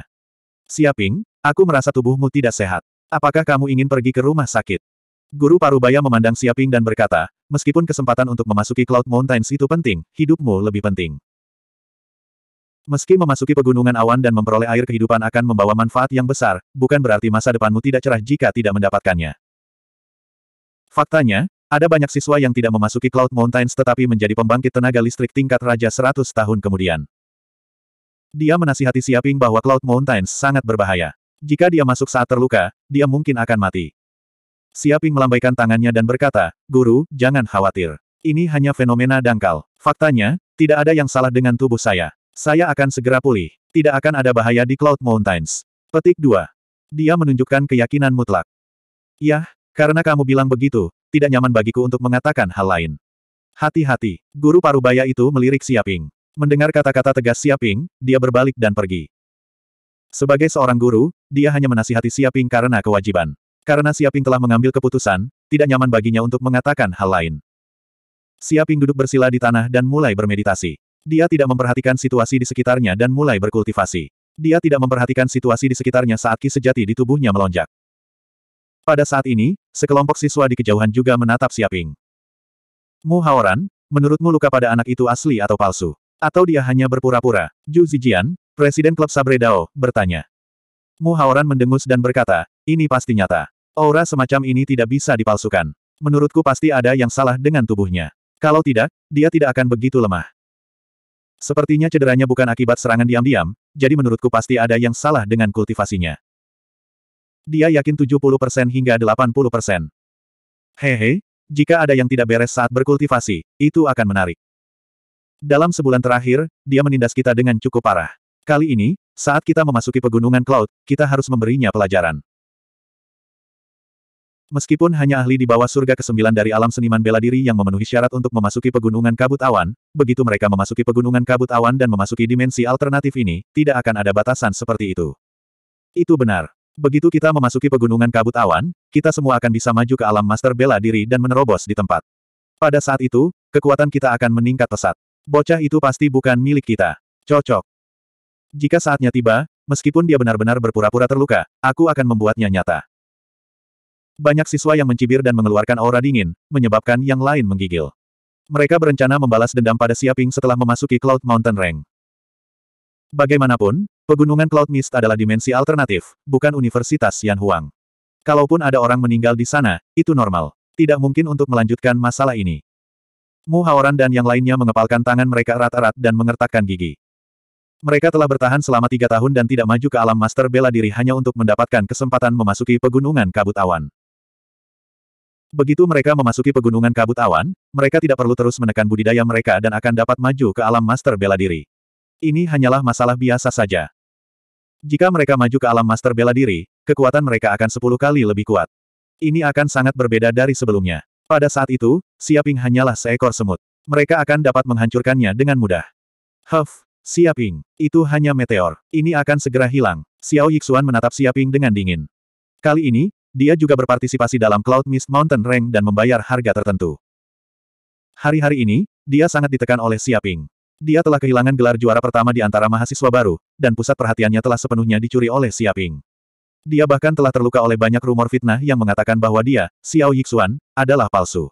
Siaping, aku merasa tubuhmu tidak sehat. Apakah kamu ingin pergi ke rumah sakit? Guru Parubaya memandang Siaping dan berkata, meskipun kesempatan untuk memasuki Cloud Mountains itu penting, hidupmu lebih penting. Meski memasuki pegunungan awan dan memperoleh air kehidupan akan membawa manfaat yang besar, bukan berarti masa depanmu tidak cerah jika tidak mendapatkannya. Faktanya, ada banyak siswa yang tidak memasuki Cloud Mountains tetapi menjadi pembangkit tenaga listrik tingkat raja 100 tahun kemudian. Dia menasihati Siaping bahwa Cloud Mountains sangat berbahaya. Jika dia masuk saat terluka, dia mungkin akan mati. Siaping melambaikan tangannya dan berkata, Guru, jangan khawatir. Ini hanya fenomena dangkal. Faktanya, tidak ada yang salah dengan tubuh saya. Saya akan segera pulih. Tidak akan ada bahaya di Cloud Mountains. Petik 2. Dia menunjukkan keyakinan mutlak. Yah, karena kamu bilang begitu, tidak nyaman bagiku untuk mengatakan hal lain. Hati-hati, guru parubaya itu melirik Siaping. Mendengar kata-kata tegas Siaping, dia berbalik dan pergi. Sebagai seorang guru, dia hanya menasihati Siaping karena kewajiban. Karena Siaping telah mengambil keputusan, tidak nyaman baginya untuk mengatakan hal lain. Siaping duduk bersila di tanah dan mulai bermeditasi. Dia tidak memperhatikan situasi di sekitarnya dan mulai berkultivasi. Dia tidak memperhatikan situasi di sekitarnya saat ki sejati di tubuhnya melonjak. Pada saat ini, sekelompok siswa di kejauhan juga menatap Siaping. Mu Haoran, menurutmu luka pada anak itu asli atau palsu? Atau dia hanya berpura-pura? Ju Zijian, Presiden klub Sabre Dao, bertanya. Mu Haoran mendengus dan berkata, ini pasti nyata. Aura semacam ini tidak bisa dipalsukan. Menurutku pasti ada yang salah dengan tubuhnya. Kalau tidak, dia tidak akan begitu lemah. Sepertinya cederanya bukan akibat serangan diam-diam, jadi menurutku pasti ada yang salah dengan kultivasinya. Dia yakin 70% hingga 80%. Hehe, jika ada yang tidak beres saat berkultivasi, itu akan menarik. Dalam sebulan terakhir, dia menindas kita dengan cukup parah. Kali ini, saat kita memasuki pegunungan Cloud, kita harus memberinya pelajaran. Meskipun hanya ahli di bawah surga ke-9 dari alam seniman bela diri yang memenuhi syarat untuk memasuki pegunungan kabut awan, begitu mereka memasuki pegunungan kabut awan dan memasuki dimensi alternatif ini, tidak akan ada batasan seperti itu. Itu benar. Begitu kita memasuki pegunungan kabut awan, kita semua akan bisa maju ke alam master bela diri dan menerobos di tempat. Pada saat itu, kekuatan kita akan meningkat pesat. Bocah itu pasti bukan milik kita. Cocok. Jika saatnya tiba, meskipun dia benar-benar berpura-pura terluka, aku akan membuatnya nyata. Banyak siswa yang mencibir dan mengeluarkan aura dingin, menyebabkan yang lain menggigil. Mereka berencana membalas dendam pada Siaping setelah memasuki Cloud Mountain Rank. Bagaimanapun, pegunungan Cloud Mist adalah dimensi alternatif, bukan Universitas Yanhuang. Kalaupun ada orang meninggal di sana, itu normal. Tidak mungkin untuk melanjutkan masalah ini. Mu Haoran dan yang lainnya mengepalkan tangan mereka erat-erat dan mengertakkan gigi. Mereka telah bertahan selama tiga tahun dan tidak maju ke alam master bela diri hanya untuk mendapatkan kesempatan memasuki pegunungan kabut awan. Begitu mereka memasuki pegunungan kabut awan, mereka tidak perlu terus menekan budidaya mereka dan akan dapat maju ke alam master bela diri. Ini hanyalah masalah biasa saja. Jika mereka maju ke alam master bela diri, kekuatan mereka akan sepuluh kali lebih kuat. Ini akan sangat berbeda dari sebelumnya. Pada saat itu, Siaping hanyalah seekor semut. Mereka akan dapat menghancurkannya dengan mudah. Huff, Siaping, itu hanya meteor. Ini akan segera hilang. Xiao Yixuan menatap Siaping dengan dingin. Kali ini, dia juga berpartisipasi dalam Cloud Mist Mountain Rank dan membayar harga tertentu. Hari-hari ini, dia sangat ditekan oleh Siaping. Dia telah kehilangan gelar juara pertama di antara mahasiswa baru, dan pusat perhatiannya telah sepenuhnya dicuri oleh Siaping. Dia bahkan telah terluka oleh banyak rumor fitnah yang mengatakan bahwa dia, Xiao Yixuan, adalah palsu.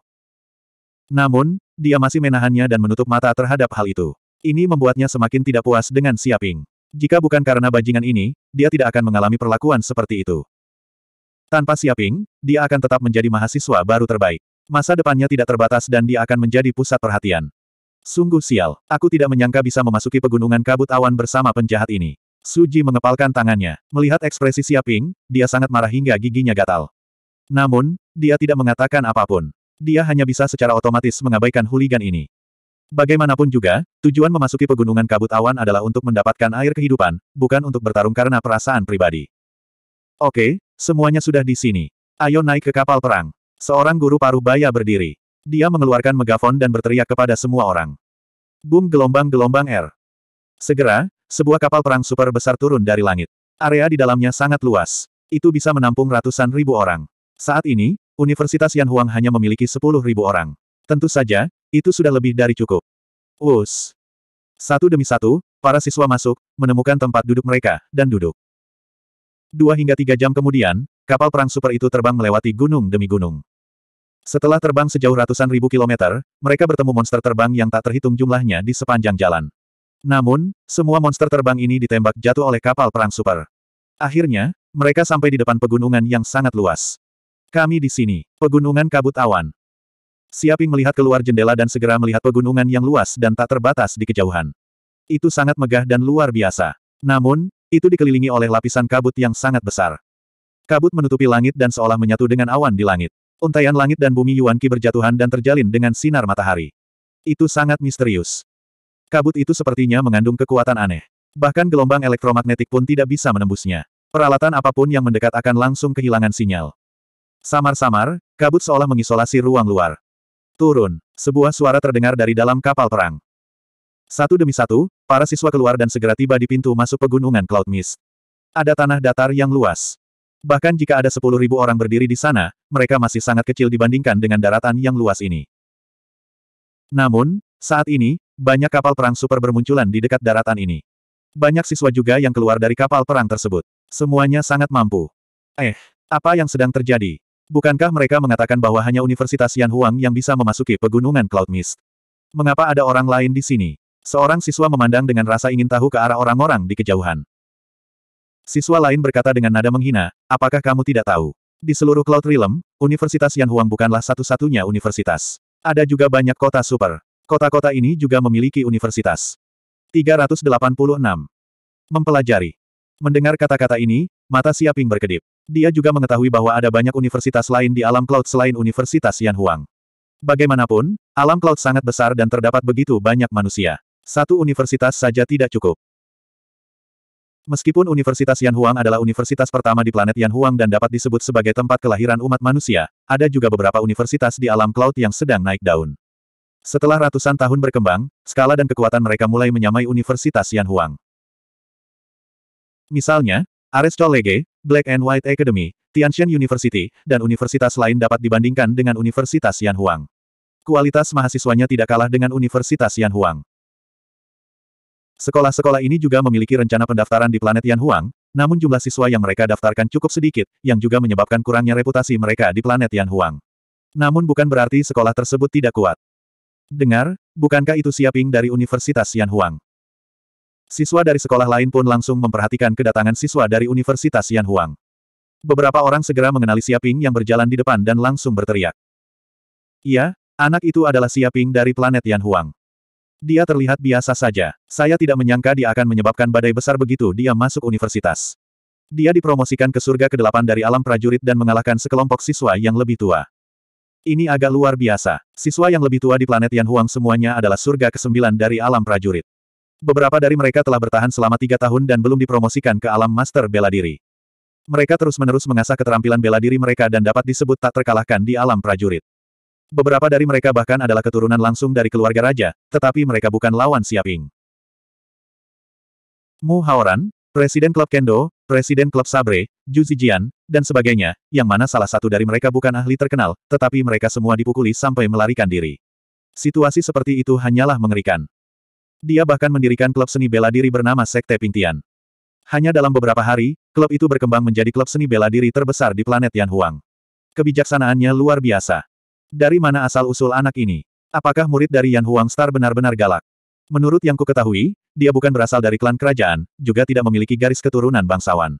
Namun, dia masih menahannya dan menutup mata terhadap hal itu. Ini membuatnya semakin tidak puas dengan Siaping. Jika bukan karena bajingan ini, dia tidak akan mengalami perlakuan seperti itu. Tanpa Siaping, dia akan tetap menjadi mahasiswa baru terbaik. Masa depannya tidak terbatas dan dia akan menjadi pusat perhatian. Sungguh sial, aku tidak menyangka bisa memasuki pegunungan kabut awan bersama penjahat ini. Suji mengepalkan tangannya. Melihat ekspresi Siaping, dia sangat marah hingga giginya gatal. Namun, dia tidak mengatakan apapun. Dia hanya bisa secara otomatis mengabaikan huligan ini. Bagaimanapun juga, tujuan memasuki pegunungan kabut awan adalah untuk mendapatkan air kehidupan, bukan untuk bertarung karena perasaan pribadi. Oke, semuanya sudah di sini. Ayo naik ke kapal perang. Seorang guru paruh baya berdiri. Dia mengeluarkan megafon dan berteriak kepada semua orang. Boom gelombang-gelombang air. Segera, sebuah kapal perang super besar turun dari langit. Area di dalamnya sangat luas. Itu bisa menampung ratusan ribu orang. Saat ini, Universitas Yanhuang hanya memiliki sepuluh ribu orang. Tentu saja, itu sudah lebih dari cukup. Us Satu demi satu, para siswa masuk, menemukan tempat duduk mereka, dan duduk. Dua hingga tiga jam kemudian, kapal perang super itu terbang melewati gunung demi gunung. Setelah terbang sejauh ratusan ribu kilometer, mereka bertemu monster terbang yang tak terhitung jumlahnya di sepanjang jalan. Namun, semua monster terbang ini ditembak jatuh oleh kapal perang super. Akhirnya, mereka sampai di depan pegunungan yang sangat luas. Kami di sini, pegunungan kabut awan. Siaping melihat keluar jendela dan segera melihat pegunungan yang luas dan tak terbatas di kejauhan. Itu sangat megah dan luar biasa. Namun, itu dikelilingi oleh lapisan kabut yang sangat besar. Kabut menutupi langit dan seolah menyatu dengan awan di langit. Untaian langit dan bumi Yuan Qi berjatuhan dan terjalin dengan sinar matahari. Itu sangat misterius. Kabut itu sepertinya mengandung kekuatan aneh. Bahkan gelombang elektromagnetik pun tidak bisa menembusnya. Peralatan apapun yang mendekat akan langsung kehilangan sinyal. Samar-samar, kabut seolah mengisolasi ruang luar. Turun. Sebuah suara terdengar dari dalam kapal perang. Satu demi satu, para siswa keluar dan segera tiba di pintu masuk pegunungan Cloud Mist. Ada tanah datar yang luas. Bahkan jika ada sepuluh ribu orang berdiri di sana, mereka masih sangat kecil dibandingkan dengan daratan yang luas ini. Namun, saat ini, banyak kapal perang super bermunculan di dekat daratan ini. Banyak siswa juga yang keluar dari kapal perang tersebut. Semuanya sangat mampu. Eh, apa yang sedang terjadi? Bukankah mereka mengatakan bahwa hanya Universitas Yan Huang yang bisa memasuki pegunungan Cloud Mist? Mengapa ada orang lain di sini? Seorang siswa memandang dengan rasa ingin tahu ke arah orang-orang di kejauhan. Siswa lain berkata dengan nada menghina, apakah kamu tidak tahu? Di seluruh Cloud Realm, Universitas Yan Huang bukanlah satu-satunya universitas. Ada juga banyak kota super. Kota-kota ini juga memiliki universitas. 386. Mempelajari. Mendengar kata-kata ini, mata Siaping berkedip. Dia juga mengetahui bahwa ada banyak universitas lain di alam cloud selain Universitas Yan Huang. Bagaimanapun, alam cloud sangat besar dan terdapat begitu banyak manusia. Satu universitas saja tidak cukup. Meskipun Universitas Yan Huang adalah universitas pertama di planet Yan Huang dan dapat disebut sebagai tempat kelahiran umat manusia, ada juga beberapa universitas di alam cloud yang sedang naik daun. Setelah ratusan tahun berkembang, skala dan kekuatan mereka mulai menyamai Universitas Yan Huang. Misalnya, Ares Cholege, Black and White Academy, Tianxian University, dan universitas lain dapat dibandingkan dengan Universitas Yanhuang. Kualitas mahasiswanya tidak kalah dengan Universitas Yanhuang. Sekolah-sekolah ini juga memiliki rencana pendaftaran di planet Yanhuang, namun jumlah siswa yang mereka daftarkan cukup sedikit, yang juga menyebabkan kurangnya reputasi mereka di planet Yanhuang. Namun bukan berarti sekolah tersebut tidak kuat. Dengar, bukankah itu Siaping dari Universitas Yanhuang? Siswa dari sekolah lain pun langsung memperhatikan kedatangan siswa dari Universitas Yanhuang. Beberapa orang segera mengenali Siaping yang berjalan di depan dan langsung berteriak. Iya, anak itu adalah Siaping dari planet Yanhuang. Dia terlihat biasa saja. Saya tidak menyangka dia akan menyebabkan badai besar begitu dia masuk universitas. Dia dipromosikan ke surga ke kedelapan dari alam prajurit dan mengalahkan sekelompok siswa yang lebih tua. Ini agak luar biasa. Siswa yang lebih tua di planet Yanhuang semuanya adalah surga kesembilan dari alam prajurit. Beberapa dari mereka telah bertahan selama tiga tahun dan belum dipromosikan ke alam master bela diri. Mereka terus-menerus mengasah keterampilan bela diri mereka dan dapat disebut tak terkalahkan di alam prajurit. Beberapa dari mereka bahkan adalah keturunan langsung dari keluarga raja, tetapi mereka bukan lawan Siaping. Mu Haoran, Presiden Klub Kendo, Presiden Klub Sabre, Ju Zijian, dan sebagainya, yang mana salah satu dari mereka bukan ahli terkenal, tetapi mereka semua dipukuli sampai melarikan diri. Situasi seperti itu hanyalah mengerikan. Dia bahkan mendirikan klub seni bela diri bernama Sekte Pintian. Hanya dalam beberapa hari, klub itu berkembang menjadi klub seni bela diri terbesar di planet Yanhuang. Kebijaksanaannya luar biasa. Dari mana asal-usul anak ini? Apakah murid dari Yanhuang Star benar-benar galak? Menurut yang kuketahui, dia bukan berasal dari klan kerajaan, juga tidak memiliki garis keturunan bangsawan.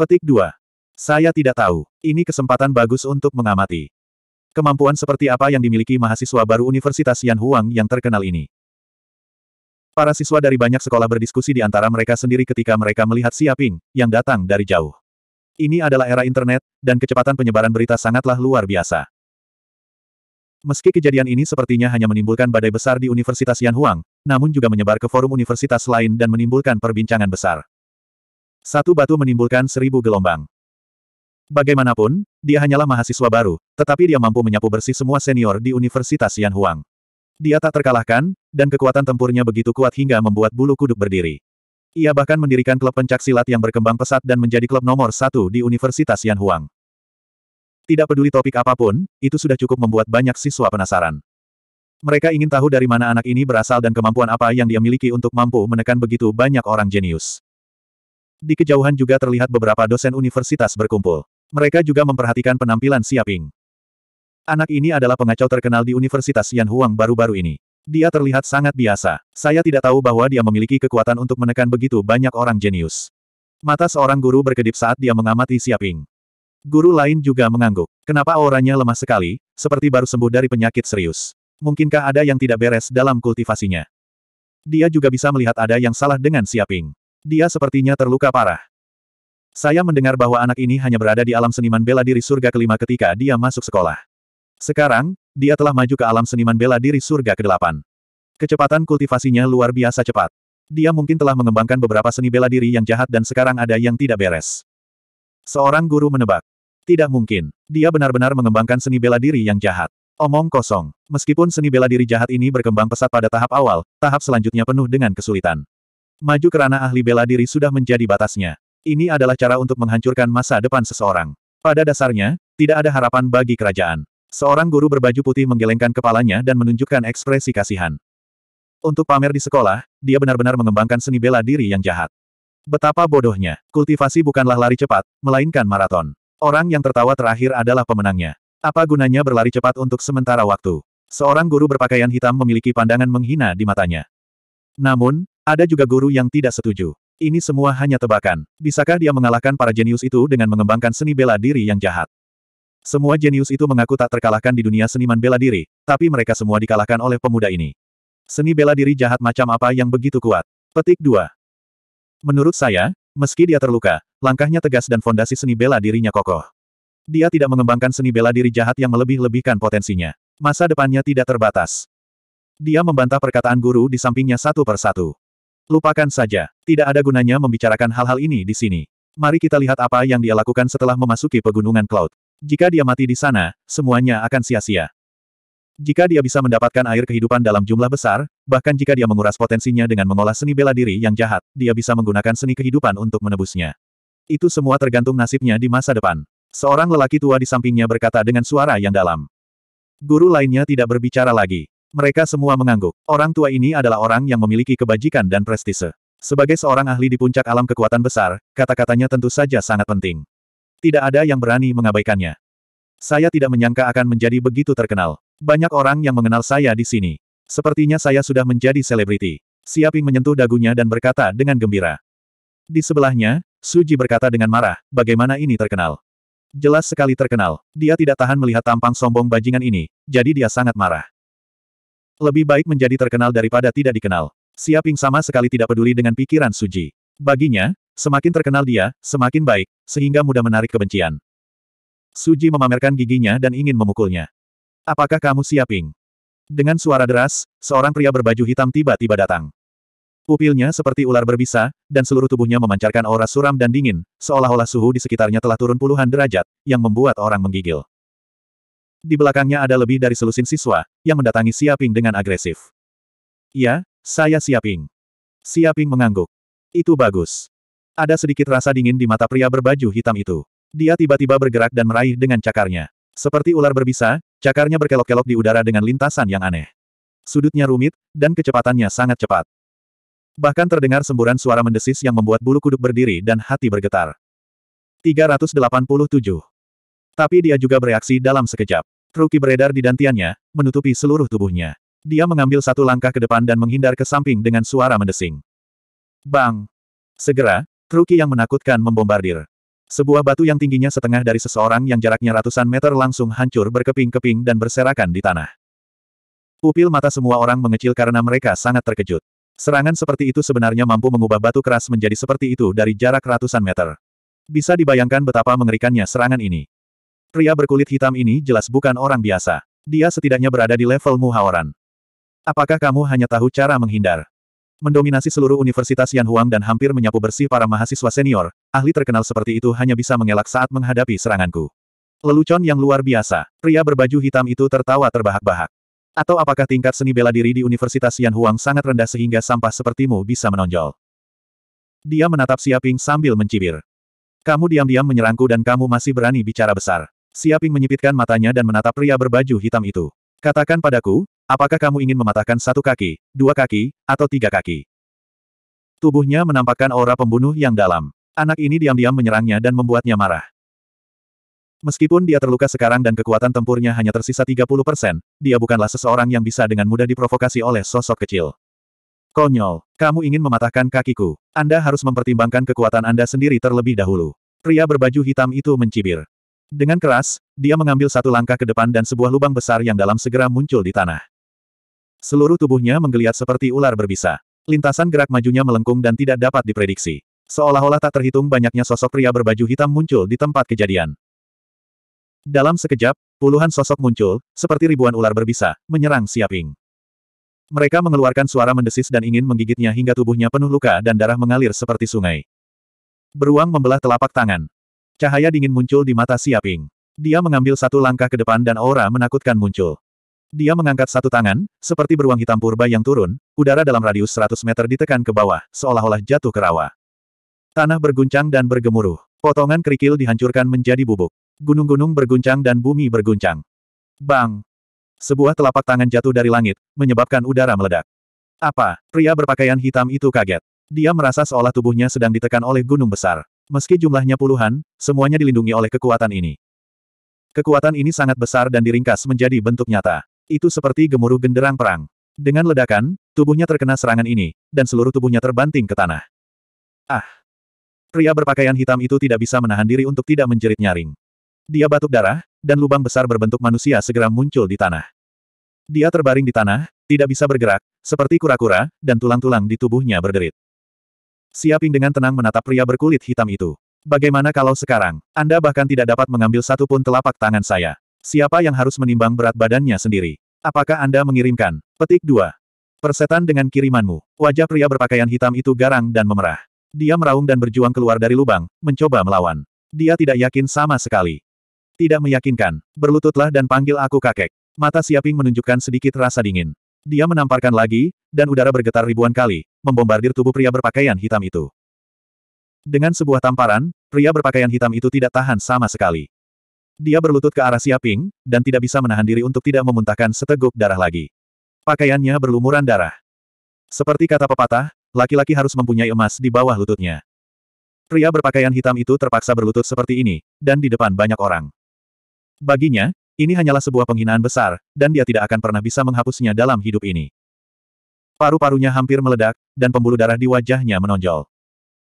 Petik 2. Saya tidak tahu. Ini kesempatan bagus untuk mengamati. Kemampuan seperti apa yang dimiliki mahasiswa baru Universitas Yanhuang yang terkenal ini? Para siswa dari banyak sekolah berdiskusi di antara mereka sendiri ketika mereka melihat Siaping, yang datang dari jauh. Ini adalah era internet, dan kecepatan penyebaran berita sangatlah luar biasa. Meski kejadian ini sepertinya hanya menimbulkan badai besar di Universitas Yanhuang, namun juga menyebar ke forum universitas lain dan menimbulkan perbincangan besar. Satu batu menimbulkan seribu gelombang. Bagaimanapun, dia hanyalah mahasiswa baru, tetapi dia mampu menyapu bersih semua senior di Universitas Yanhuang. Dia tak terkalahkan, dan kekuatan tempurnya begitu kuat hingga membuat bulu kuduk berdiri. Ia bahkan mendirikan klub pencak silat yang berkembang pesat dan menjadi klub nomor satu di Universitas Yanhuang. Tidak peduli topik apapun, itu sudah cukup membuat banyak siswa penasaran. Mereka ingin tahu dari mana anak ini berasal dan kemampuan apa yang dia miliki untuk mampu menekan begitu banyak orang jenius. Di kejauhan juga terlihat beberapa dosen universitas berkumpul. Mereka juga memperhatikan penampilan Siaping. Anak ini adalah pengacau terkenal di Universitas Yan Huang baru-baru ini. Dia terlihat sangat biasa. Saya tidak tahu bahwa dia memiliki kekuatan untuk menekan begitu banyak orang jenius. Mata seorang guru berkedip saat dia mengamati Siaping. Guru lain juga mengangguk. Kenapa auranya lemah sekali, seperti baru sembuh dari penyakit serius. Mungkinkah ada yang tidak beres dalam kultivasinya? Dia juga bisa melihat ada yang salah dengan Siaping. Dia sepertinya terluka parah. Saya mendengar bahwa anak ini hanya berada di alam seniman bela diri surga kelima ketika dia masuk sekolah. Sekarang, dia telah maju ke alam seniman bela diri surga ke-8. Kecepatan kultivasinya luar biasa cepat. Dia mungkin telah mengembangkan beberapa seni bela diri yang jahat dan sekarang ada yang tidak beres. Seorang guru menebak. Tidak mungkin. Dia benar-benar mengembangkan seni bela diri yang jahat. Omong kosong. Meskipun seni bela diri jahat ini berkembang pesat pada tahap awal, tahap selanjutnya penuh dengan kesulitan. Maju kerana ahli bela diri sudah menjadi batasnya. Ini adalah cara untuk menghancurkan masa depan seseorang. Pada dasarnya, tidak ada harapan bagi kerajaan. Seorang guru berbaju putih menggelengkan kepalanya dan menunjukkan ekspresi kasihan. Untuk pamer di sekolah, dia benar-benar mengembangkan seni bela diri yang jahat. Betapa bodohnya, kultivasi bukanlah lari cepat, melainkan maraton. Orang yang tertawa terakhir adalah pemenangnya. Apa gunanya berlari cepat untuk sementara waktu? Seorang guru berpakaian hitam memiliki pandangan menghina di matanya. Namun, ada juga guru yang tidak setuju. Ini semua hanya tebakan. Bisakah dia mengalahkan para jenius itu dengan mengembangkan seni bela diri yang jahat? Semua jenius itu mengaku tak terkalahkan di dunia seniman bela diri, tapi mereka semua dikalahkan oleh pemuda ini. Seni bela diri jahat macam apa yang begitu kuat? Petik 2. Menurut saya, meski dia terluka, langkahnya tegas dan fondasi seni bela dirinya kokoh. Dia tidak mengembangkan seni bela diri jahat yang melebih-lebihkan potensinya. Masa depannya tidak terbatas. Dia membantah perkataan guru di sampingnya satu persatu. Lupakan saja, tidak ada gunanya membicarakan hal-hal ini di sini. Mari kita lihat apa yang dia lakukan setelah memasuki pegunungan Cloud. Jika dia mati di sana, semuanya akan sia-sia. Jika dia bisa mendapatkan air kehidupan dalam jumlah besar, bahkan jika dia menguras potensinya dengan mengolah seni bela diri yang jahat, dia bisa menggunakan seni kehidupan untuk menebusnya. Itu semua tergantung nasibnya di masa depan. Seorang lelaki tua di sampingnya berkata dengan suara yang dalam. Guru lainnya tidak berbicara lagi. Mereka semua mengangguk. Orang tua ini adalah orang yang memiliki kebajikan dan prestise. Sebagai seorang ahli di puncak alam kekuatan besar, kata-katanya tentu saja sangat penting. Tidak ada yang berani mengabaikannya. Saya tidak menyangka akan menjadi begitu terkenal. Banyak orang yang mengenal saya di sini. Sepertinya saya sudah menjadi selebriti. Siaping menyentuh dagunya dan berkata dengan gembira. Di sebelahnya, Suji berkata dengan marah, bagaimana ini terkenal. Jelas sekali terkenal, dia tidak tahan melihat tampang sombong bajingan ini, jadi dia sangat marah. Lebih baik menjadi terkenal daripada tidak dikenal. Siaping sama sekali tidak peduli dengan pikiran Suji. Baginya, Semakin terkenal dia, semakin baik, sehingga mudah menarik kebencian. Suji memamerkan giginya dan ingin memukulnya. Apakah kamu siap, Ping? Dengan suara deras, seorang pria berbaju hitam tiba-tiba datang. Pupilnya seperti ular berbisa, dan seluruh tubuhnya memancarkan aura suram dan dingin, seolah-olah suhu di sekitarnya telah turun puluhan derajat, yang membuat orang menggigil. Di belakangnya ada lebih dari selusin siswa, yang mendatangi Siaping dengan agresif. Ya, saya Siaping. Siaping mengangguk. Itu bagus. Ada sedikit rasa dingin di mata pria berbaju hitam itu. Dia tiba-tiba bergerak dan meraih dengan cakarnya. Seperti ular berbisa, cakarnya berkelok-kelok di udara dengan lintasan yang aneh. Sudutnya rumit, dan kecepatannya sangat cepat. Bahkan terdengar semburan suara mendesis yang membuat bulu kuduk berdiri dan hati bergetar. 387. Tapi dia juga bereaksi dalam sekejap. Truki beredar di dantiannya, menutupi seluruh tubuhnya. Dia mengambil satu langkah ke depan dan menghindar ke samping dengan suara mendesing. Bang! Segera, Ruki yang menakutkan membombardir. Sebuah batu yang tingginya setengah dari seseorang yang jaraknya ratusan meter langsung hancur berkeping-keping dan berserakan di tanah. Pupil mata semua orang mengecil karena mereka sangat terkejut. Serangan seperti itu sebenarnya mampu mengubah batu keras menjadi seperti itu dari jarak ratusan meter. Bisa dibayangkan betapa mengerikannya serangan ini. Pria berkulit hitam ini jelas bukan orang biasa. Dia setidaknya berada di level Muhaoran. Apakah kamu hanya tahu cara menghindar? Mendominasi seluruh Universitas Yanhuang dan hampir menyapu bersih para mahasiswa senior, ahli terkenal seperti itu hanya bisa mengelak saat menghadapi seranganku. Lelucon yang luar biasa, pria berbaju hitam itu tertawa terbahak-bahak. Atau apakah tingkat seni bela diri di Universitas Yanhuang sangat rendah sehingga sampah sepertimu bisa menonjol? Dia menatap Siaping sambil mencibir. Kamu diam-diam menyerangku dan kamu masih berani bicara besar. Siaping menyipitkan matanya dan menatap pria berbaju hitam itu. Katakan padaku, Apakah kamu ingin mematahkan satu kaki, dua kaki, atau tiga kaki? Tubuhnya menampakkan aura pembunuh yang dalam. Anak ini diam-diam menyerangnya dan membuatnya marah. Meskipun dia terluka sekarang dan kekuatan tempurnya hanya tersisa 30%, dia bukanlah seseorang yang bisa dengan mudah diprovokasi oleh sosok kecil. Konyol, kamu ingin mematahkan kakiku. Anda harus mempertimbangkan kekuatan Anda sendiri terlebih dahulu. Pria berbaju hitam itu mencibir. Dengan keras, dia mengambil satu langkah ke depan dan sebuah lubang besar yang dalam segera muncul di tanah. Seluruh tubuhnya menggeliat seperti ular berbisa. Lintasan gerak majunya melengkung dan tidak dapat diprediksi. Seolah-olah tak terhitung banyaknya sosok pria berbaju hitam muncul di tempat kejadian. Dalam sekejap, puluhan sosok muncul, seperti ribuan ular berbisa, menyerang Siaping. Mereka mengeluarkan suara mendesis dan ingin menggigitnya hingga tubuhnya penuh luka dan darah mengalir seperti sungai. Beruang membelah telapak tangan. Cahaya dingin muncul di mata Siaping. Dia mengambil satu langkah ke depan dan aura menakutkan muncul. Dia mengangkat satu tangan, seperti beruang hitam purba yang turun, udara dalam radius 100 meter ditekan ke bawah, seolah-olah jatuh ke rawa. Tanah berguncang dan bergemuruh. Potongan kerikil dihancurkan menjadi bubuk. Gunung-gunung berguncang dan bumi berguncang. Bang! Sebuah telapak tangan jatuh dari langit, menyebabkan udara meledak. Apa? Pria berpakaian hitam itu kaget. Dia merasa seolah tubuhnya sedang ditekan oleh gunung besar. Meski jumlahnya puluhan, semuanya dilindungi oleh kekuatan ini. Kekuatan ini sangat besar dan diringkas menjadi bentuk nyata. Itu seperti gemuruh genderang perang. Dengan ledakan, tubuhnya terkena serangan ini, dan seluruh tubuhnya terbanting ke tanah. Ah! Pria berpakaian hitam itu tidak bisa menahan diri untuk tidak menjerit nyaring. Dia batuk darah, dan lubang besar berbentuk manusia segera muncul di tanah. Dia terbaring di tanah, tidak bisa bergerak, seperti kura-kura, dan tulang-tulang di tubuhnya berderit. Siaping dengan tenang menatap pria berkulit hitam itu. Bagaimana kalau sekarang, Anda bahkan tidak dapat mengambil satu pun telapak tangan saya. Siapa yang harus menimbang berat badannya sendiri? Apakah Anda mengirimkan? Petik 2. Persetan dengan kirimanmu. Wajah pria berpakaian hitam itu garang dan memerah. Dia meraung dan berjuang keluar dari lubang, mencoba melawan. Dia tidak yakin sama sekali. Tidak meyakinkan. Berlututlah dan panggil aku kakek. Mata Siaping menunjukkan sedikit rasa dingin. Dia menamparkan lagi, dan udara bergetar ribuan kali, membombardir tubuh pria berpakaian hitam itu. Dengan sebuah tamparan, pria berpakaian hitam itu tidak tahan sama sekali. Dia berlutut ke arah Siaping, dan tidak bisa menahan diri untuk tidak memuntahkan seteguk darah lagi. Pakaiannya berlumuran darah. Seperti kata pepatah, laki-laki harus mempunyai emas di bawah lututnya. Pria berpakaian hitam itu terpaksa berlutut seperti ini, dan di depan banyak orang. Baginya, ini hanyalah sebuah penghinaan besar, dan dia tidak akan pernah bisa menghapusnya dalam hidup ini. Paru-parunya hampir meledak, dan pembuluh darah di wajahnya menonjol.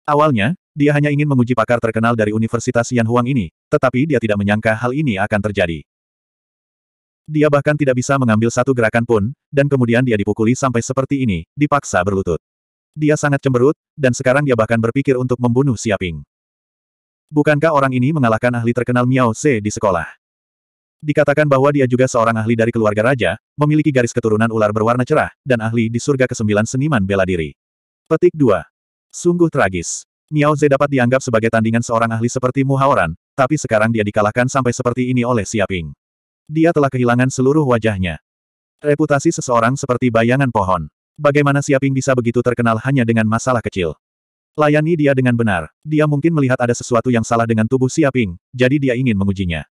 Awalnya, dia hanya ingin menguji pakar terkenal dari Universitas Yan Huang ini, tetapi dia tidak menyangka hal ini akan terjadi. Dia bahkan tidak bisa mengambil satu gerakan pun, dan kemudian dia dipukuli sampai seperti ini, dipaksa berlutut. Dia sangat cemberut, dan sekarang dia bahkan berpikir untuk membunuh Siaping. Bukankah orang ini mengalahkan ahli terkenal Miao Tse di sekolah? Dikatakan bahwa dia juga seorang ahli dari keluarga raja, memiliki garis keturunan ular berwarna cerah, dan ahli di surga kesembilan seniman bela diri. Petik 2. Sungguh tragis. Miao Ze dapat dianggap sebagai tandingan seorang ahli seperti Mu Haoran, tapi sekarang dia dikalahkan sampai seperti ini oleh Siaping. Dia telah kehilangan seluruh wajahnya. Reputasi seseorang seperti bayangan pohon. Bagaimana Siaping bisa begitu terkenal hanya dengan masalah kecil? Layani dia dengan benar. Dia mungkin melihat ada sesuatu yang salah dengan tubuh Siaping, jadi dia ingin mengujinya.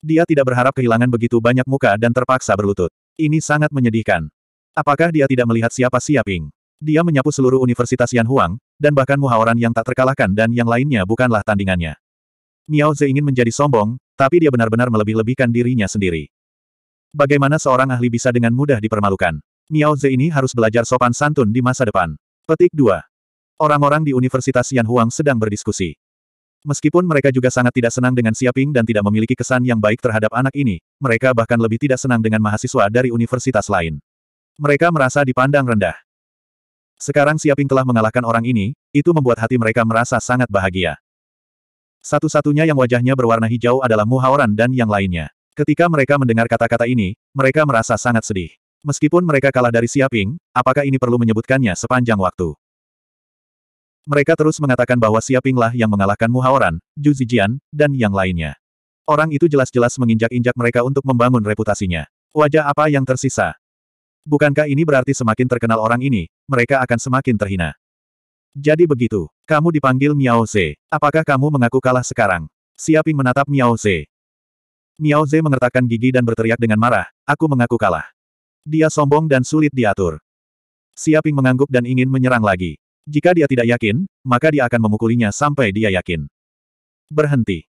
Dia tidak berharap kehilangan begitu banyak muka dan terpaksa berlutut. Ini sangat menyedihkan. Apakah dia tidak melihat siapa Siaping? Dia menyapu seluruh Universitas Yan Huang, dan bahkan Muhaoran yang tak terkalahkan dan yang lainnya bukanlah tandingannya. Miao Ze ingin menjadi sombong, tapi dia benar-benar melebih-lebihkan dirinya sendiri. Bagaimana seorang ahli bisa dengan mudah dipermalukan? Miao Ze ini harus belajar sopan santun di masa depan. Petik 2. Orang-orang di Universitas Yan Huang sedang berdiskusi. Meskipun mereka juga sangat tidak senang dengan Siaping dan tidak memiliki kesan yang baik terhadap anak ini, mereka bahkan lebih tidak senang dengan mahasiswa dari universitas lain. Mereka merasa dipandang rendah. Sekarang Siaping telah mengalahkan orang ini, itu membuat hati mereka merasa sangat bahagia. Satu-satunya yang wajahnya berwarna hijau adalah Muhaoran dan yang lainnya. Ketika mereka mendengar kata-kata ini, mereka merasa sangat sedih. Meskipun mereka kalah dari Siaping, apakah ini perlu menyebutkannya sepanjang waktu? Mereka terus mengatakan bahwa Siapinglah yang mengalahkan Muhaoran, Zhu Zijian, dan yang lainnya. Orang itu jelas-jelas menginjak-injak mereka untuk membangun reputasinya. Wajah apa yang tersisa? Bukankah ini berarti semakin terkenal orang ini, mereka akan semakin terhina? Jadi begitu, kamu dipanggil Miao Ze. Apakah kamu mengaku kalah sekarang? Siaping menatap Miao Ze. Miao Ze mengertakkan gigi dan berteriak dengan marah, aku mengaku kalah. Dia sombong dan sulit diatur. Siaping mengangguk dan ingin menyerang lagi. Jika dia tidak yakin, maka dia akan memukulinya sampai dia yakin. Berhenti.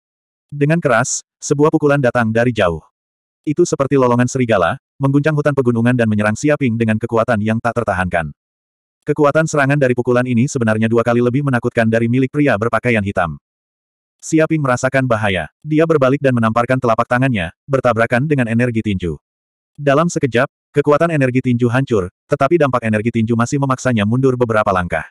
Dengan keras, sebuah pukulan datang dari jauh. Itu seperti lolongan serigala, mengguncang hutan pegunungan dan menyerang Siaping dengan kekuatan yang tak tertahankan. Kekuatan serangan dari pukulan ini sebenarnya dua kali lebih menakutkan dari milik pria berpakaian hitam. Siaping merasakan bahaya. Dia berbalik dan menamparkan telapak tangannya, bertabrakan dengan energi tinju. Dalam sekejap, kekuatan energi tinju hancur, tetapi dampak energi tinju masih memaksanya mundur beberapa langkah.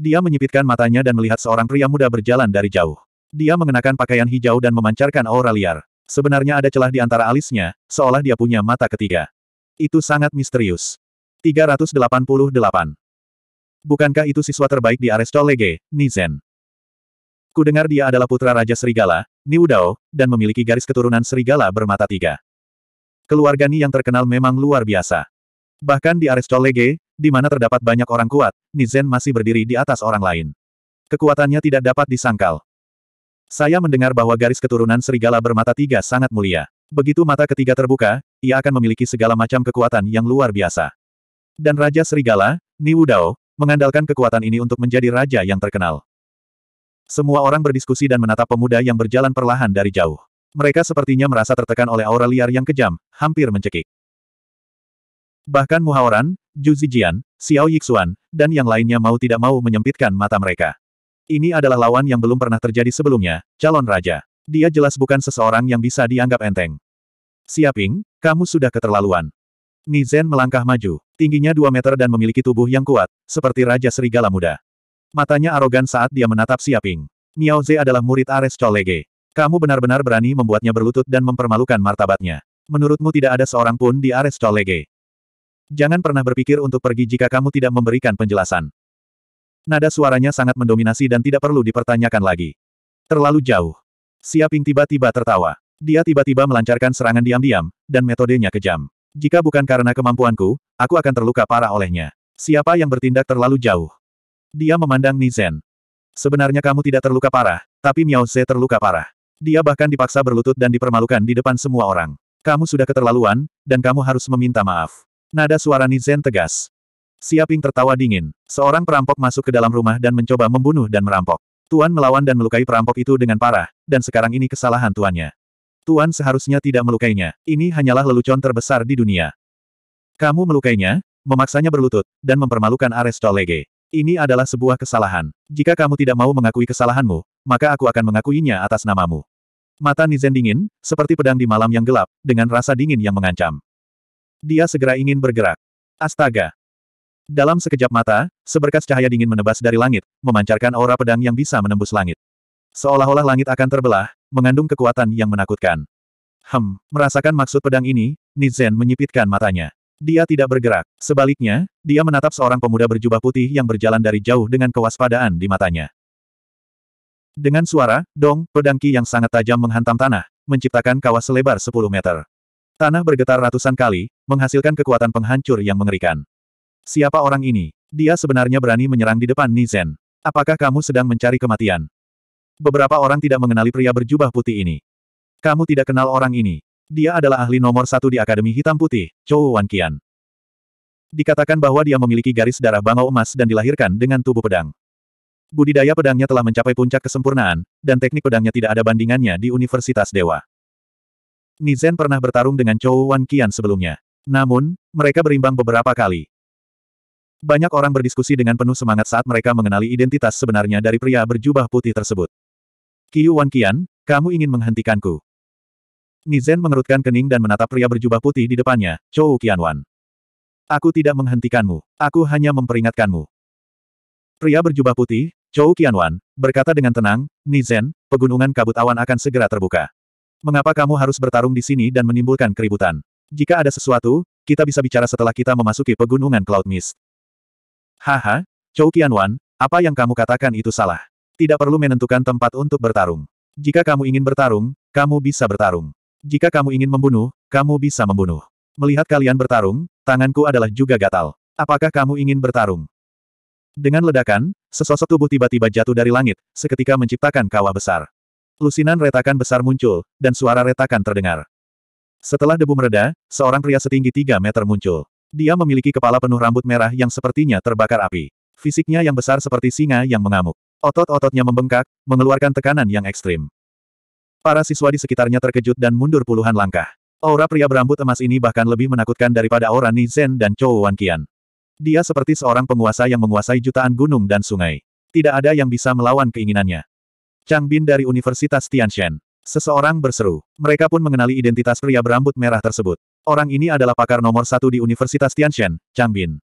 Dia menyipitkan matanya dan melihat seorang pria muda berjalan dari jauh. Dia mengenakan pakaian hijau dan memancarkan aura liar. Sebenarnya ada celah di antara alisnya, seolah dia punya mata ketiga. Itu sangat misterius. 388. Bukankah itu siswa terbaik di Aresto Lege, Nizen? Kudengar dia adalah putra Raja Serigala, Niudao, dan memiliki garis keturunan Serigala bermata tiga. Keluarga Ni yang terkenal memang luar biasa. Bahkan di Aresto Lege, di mana terdapat banyak orang kuat, Nizen masih berdiri di atas orang lain. Kekuatannya tidak dapat disangkal. Saya mendengar bahwa garis keturunan serigala bermata tiga sangat mulia. Begitu mata ketiga terbuka, ia akan memiliki segala macam kekuatan yang luar biasa. Dan Raja Serigala, Ni Dao, mengandalkan kekuatan ini untuk menjadi raja yang terkenal. Semua orang berdiskusi dan menatap pemuda yang berjalan perlahan dari jauh. Mereka sepertinya merasa tertekan oleh aura liar yang kejam, hampir mencekik. Bahkan Muhaoran, Zhu Zijian, Xiao Yixuan, dan yang lainnya mau tidak mau menyempitkan mata mereka. Ini adalah lawan yang belum pernah terjadi sebelumnya, calon raja. Dia jelas bukan seseorang yang bisa dianggap enteng. Siaping, kamu sudah keterlaluan. Nizen melangkah maju, tingginya 2 meter dan memiliki tubuh yang kuat, seperti Raja Serigala Muda. Matanya arogan saat dia menatap Siaping. Miao Ze adalah murid Ares Cholege. Kamu benar-benar berani membuatnya berlutut dan mempermalukan martabatnya. Menurutmu tidak ada seorang pun di Ares Cholege. Jangan pernah berpikir untuk pergi jika kamu tidak memberikan penjelasan. Nada suaranya sangat mendominasi dan tidak perlu dipertanyakan lagi. Terlalu jauh. Siaping tiba-tiba tertawa. Dia tiba-tiba melancarkan serangan diam-diam, dan metodenya kejam. Jika bukan karena kemampuanku, aku akan terluka parah olehnya. Siapa yang bertindak terlalu jauh? Dia memandang Nizen. Sebenarnya kamu tidak terluka parah, tapi Miao Ze terluka parah. Dia bahkan dipaksa berlutut dan dipermalukan di depan semua orang. Kamu sudah keterlaluan, dan kamu harus meminta maaf. Nada suara Nizen tegas. Siaping tertawa dingin. Seorang perampok masuk ke dalam rumah dan mencoba membunuh dan merampok. Tuan melawan dan melukai perampok itu dengan parah, dan sekarang ini kesalahan tuannya. Tuan seharusnya tidak melukainya, ini hanyalah lelucon terbesar di dunia. Kamu melukainya, memaksanya berlutut, dan mempermalukan Aristolege. Ini adalah sebuah kesalahan. Jika kamu tidak mau mengakui kesalahanmu, maka aku akan mengakuinya atas namamu. Mata Nizen dingin, seperti pedang di malam yang gelap, dengan rasa dingin yang mengancam. Dia segera ingin bergerak. Astaga, dalam sekejap mata, seberkas cahaya dingin menebas dari langit, memancarkan aura pedang yang bisa menembus langit. Seolah-olah langit akan terbelah, mengandung kekuatan yang menakutkan. Hem, merasakan maksud pedang ini, Nizen menyipitkan matanya. Dia tidak bergerak. Sebaliknya, dia menatap seorang pemuda berjubah putih yang berjalan dari jauh dengan kewaspadaan di matanya. Dengan suara, dong, pedang ki yang sangat tajam menghantam tanah, menciptakan kawah selebar 10 meter. Tanah bergetar ratusan kali, menghasilkan kekuatan penghancur yang mengerikan. Siapa orang ini? Dia sebenarnya berani menyerang di depan Nizen. Apakah kamu sedang mencari kematian? Beberapa orang tidak mengenali pria berjubah putih ini. Kamu tidak kenal orang ini. Dia adalah ahli nomor satu di Akademi Hitam Putih, Chou Wanqian. Dikatakan bahwa dia memiliki garis darah bangau emas dan dilahirkan dengan tubuh pedang. Budidaya pedangnya telah mencapai puncak kesempurnaan, dan teknik pedangnya tidak ada bandingannya di Universitas Dewa. Nizen pernah bertarung dengan Chou Wanqian sebelumnya. Namun, mereka berimbang beberapa kali. Banyak orang berdiskusi dengan penuh semangat saat mereka mengenali identitas sebenarnya dari pria berjubah putih tersebut. Qiu Wan Qian, kamu ingin menghentikanku. Nizen mengerutkan kening dan menatap pria berjubah putih di depannya, Chou Qianwan. Aku tidak menghentikanmu, aku hanya memperingatkanmu. Pria berjubah putih, Chou Qianwan, berkata dengan tenang, Nizen, pegunungan kabut awan akan segera terbuka. Mengapa kamu harus bertarung di sini dan menimbulkan keributan? Jika ada sesuatu, kita bisa bicara setelah kita memasuki pegunungan Cloud Mist. Haha, Chou Qianwan, apa yang kamu katakan itu salah. Tidak perlu menentukan tempat untuk bertarung. Jika kamu ingin bertarung, kamu bisa bertarung. Jika kamu ingin membunuh, kamu bisa membunuh. Melihat kalian bertarung, tanganku adalah juga gatal. Apakah kamu ingin bertarung? Dengan ledakan, sesosok tubuh tiba-tiba jatuh dari langit, seketika menciptakan kawah besar. Lusinan retakan besar muncul, dan suara retakan terdengar. Setelah debu mereda, seorang pria setinggi 3 meter muncul. Dia memiliki kepala penuh rambut merah yang sepertinya terbakar api. Fisiknya yang besar seperti singa yang mengamuk. Otot-ototnya membengkak, mengeluarkan tekanan yang ekstrim. Para siswa di sekitarnya terkejut dan mundur puluhan langkah. Aura pria berambut emas ini bahkan lebih menakutkan daripada aura Nizen dan Chou Wanqian. Dia seperti seorang penguasa yang menguasai jutaan gunung dan sungai. Tidak ada yang bisa melawan keinginannya. Chang Bin dari Universitas Tianshen. Seseorang berseru. Mereka pun mengenali identitas pria berambut merah tersebut. Orang ini adalah pakar nomor satu di Universitas Tianshen, Chang Bin.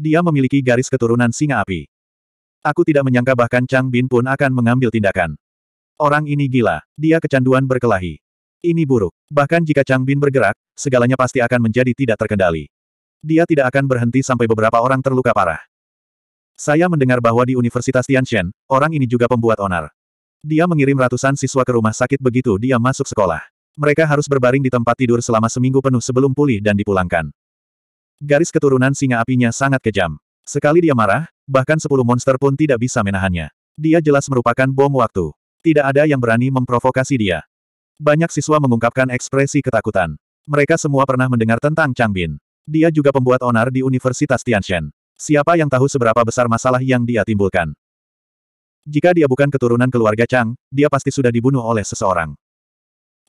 Dia memiliki garis keturunan singa api. Aku tidak menyangka bahkan Chang Bin pun akan mengambil tindakan. Orang ini gila, dia kecanduan berkelahi. Ini buruk. Bahkan jika Chang Bin bergerak, segalanya pasti akan menjadi tidak terkendali. Dia tidak akan berhenti sampai beberapa orang terluka parah. Saya mendengar bahwa di Universitas Tianshen, orang ini juga pembuat onar. Dia mengirim ratusan siswa ke rumah sakit begitu dia masuk sekolah. Mereka harus berbaring di tempat tidur selama seminggu penuh sebelum pulih dan dipulangkan. Garis keturunan singa apinya sangat kejam. Sekali dia marah, bahkan sepuluh monster pun tidak bisa menahannya. Dia jelas merupakan bom waktu. Tidak ada yang berani memprovokasi dia. Banyak siswa mengungkapkan ekspresi ketakutan. Mereka semua pernah mendengar tentang Chang Bin. Dia juga pembuat onar di Universitas Tianshen. Siapa yang tahu seberapa besar masalah yang dia timbulkan? Jika dia bukan keturunan keluarga Chang, dia pasti sudah dibunuh oleh seseorang.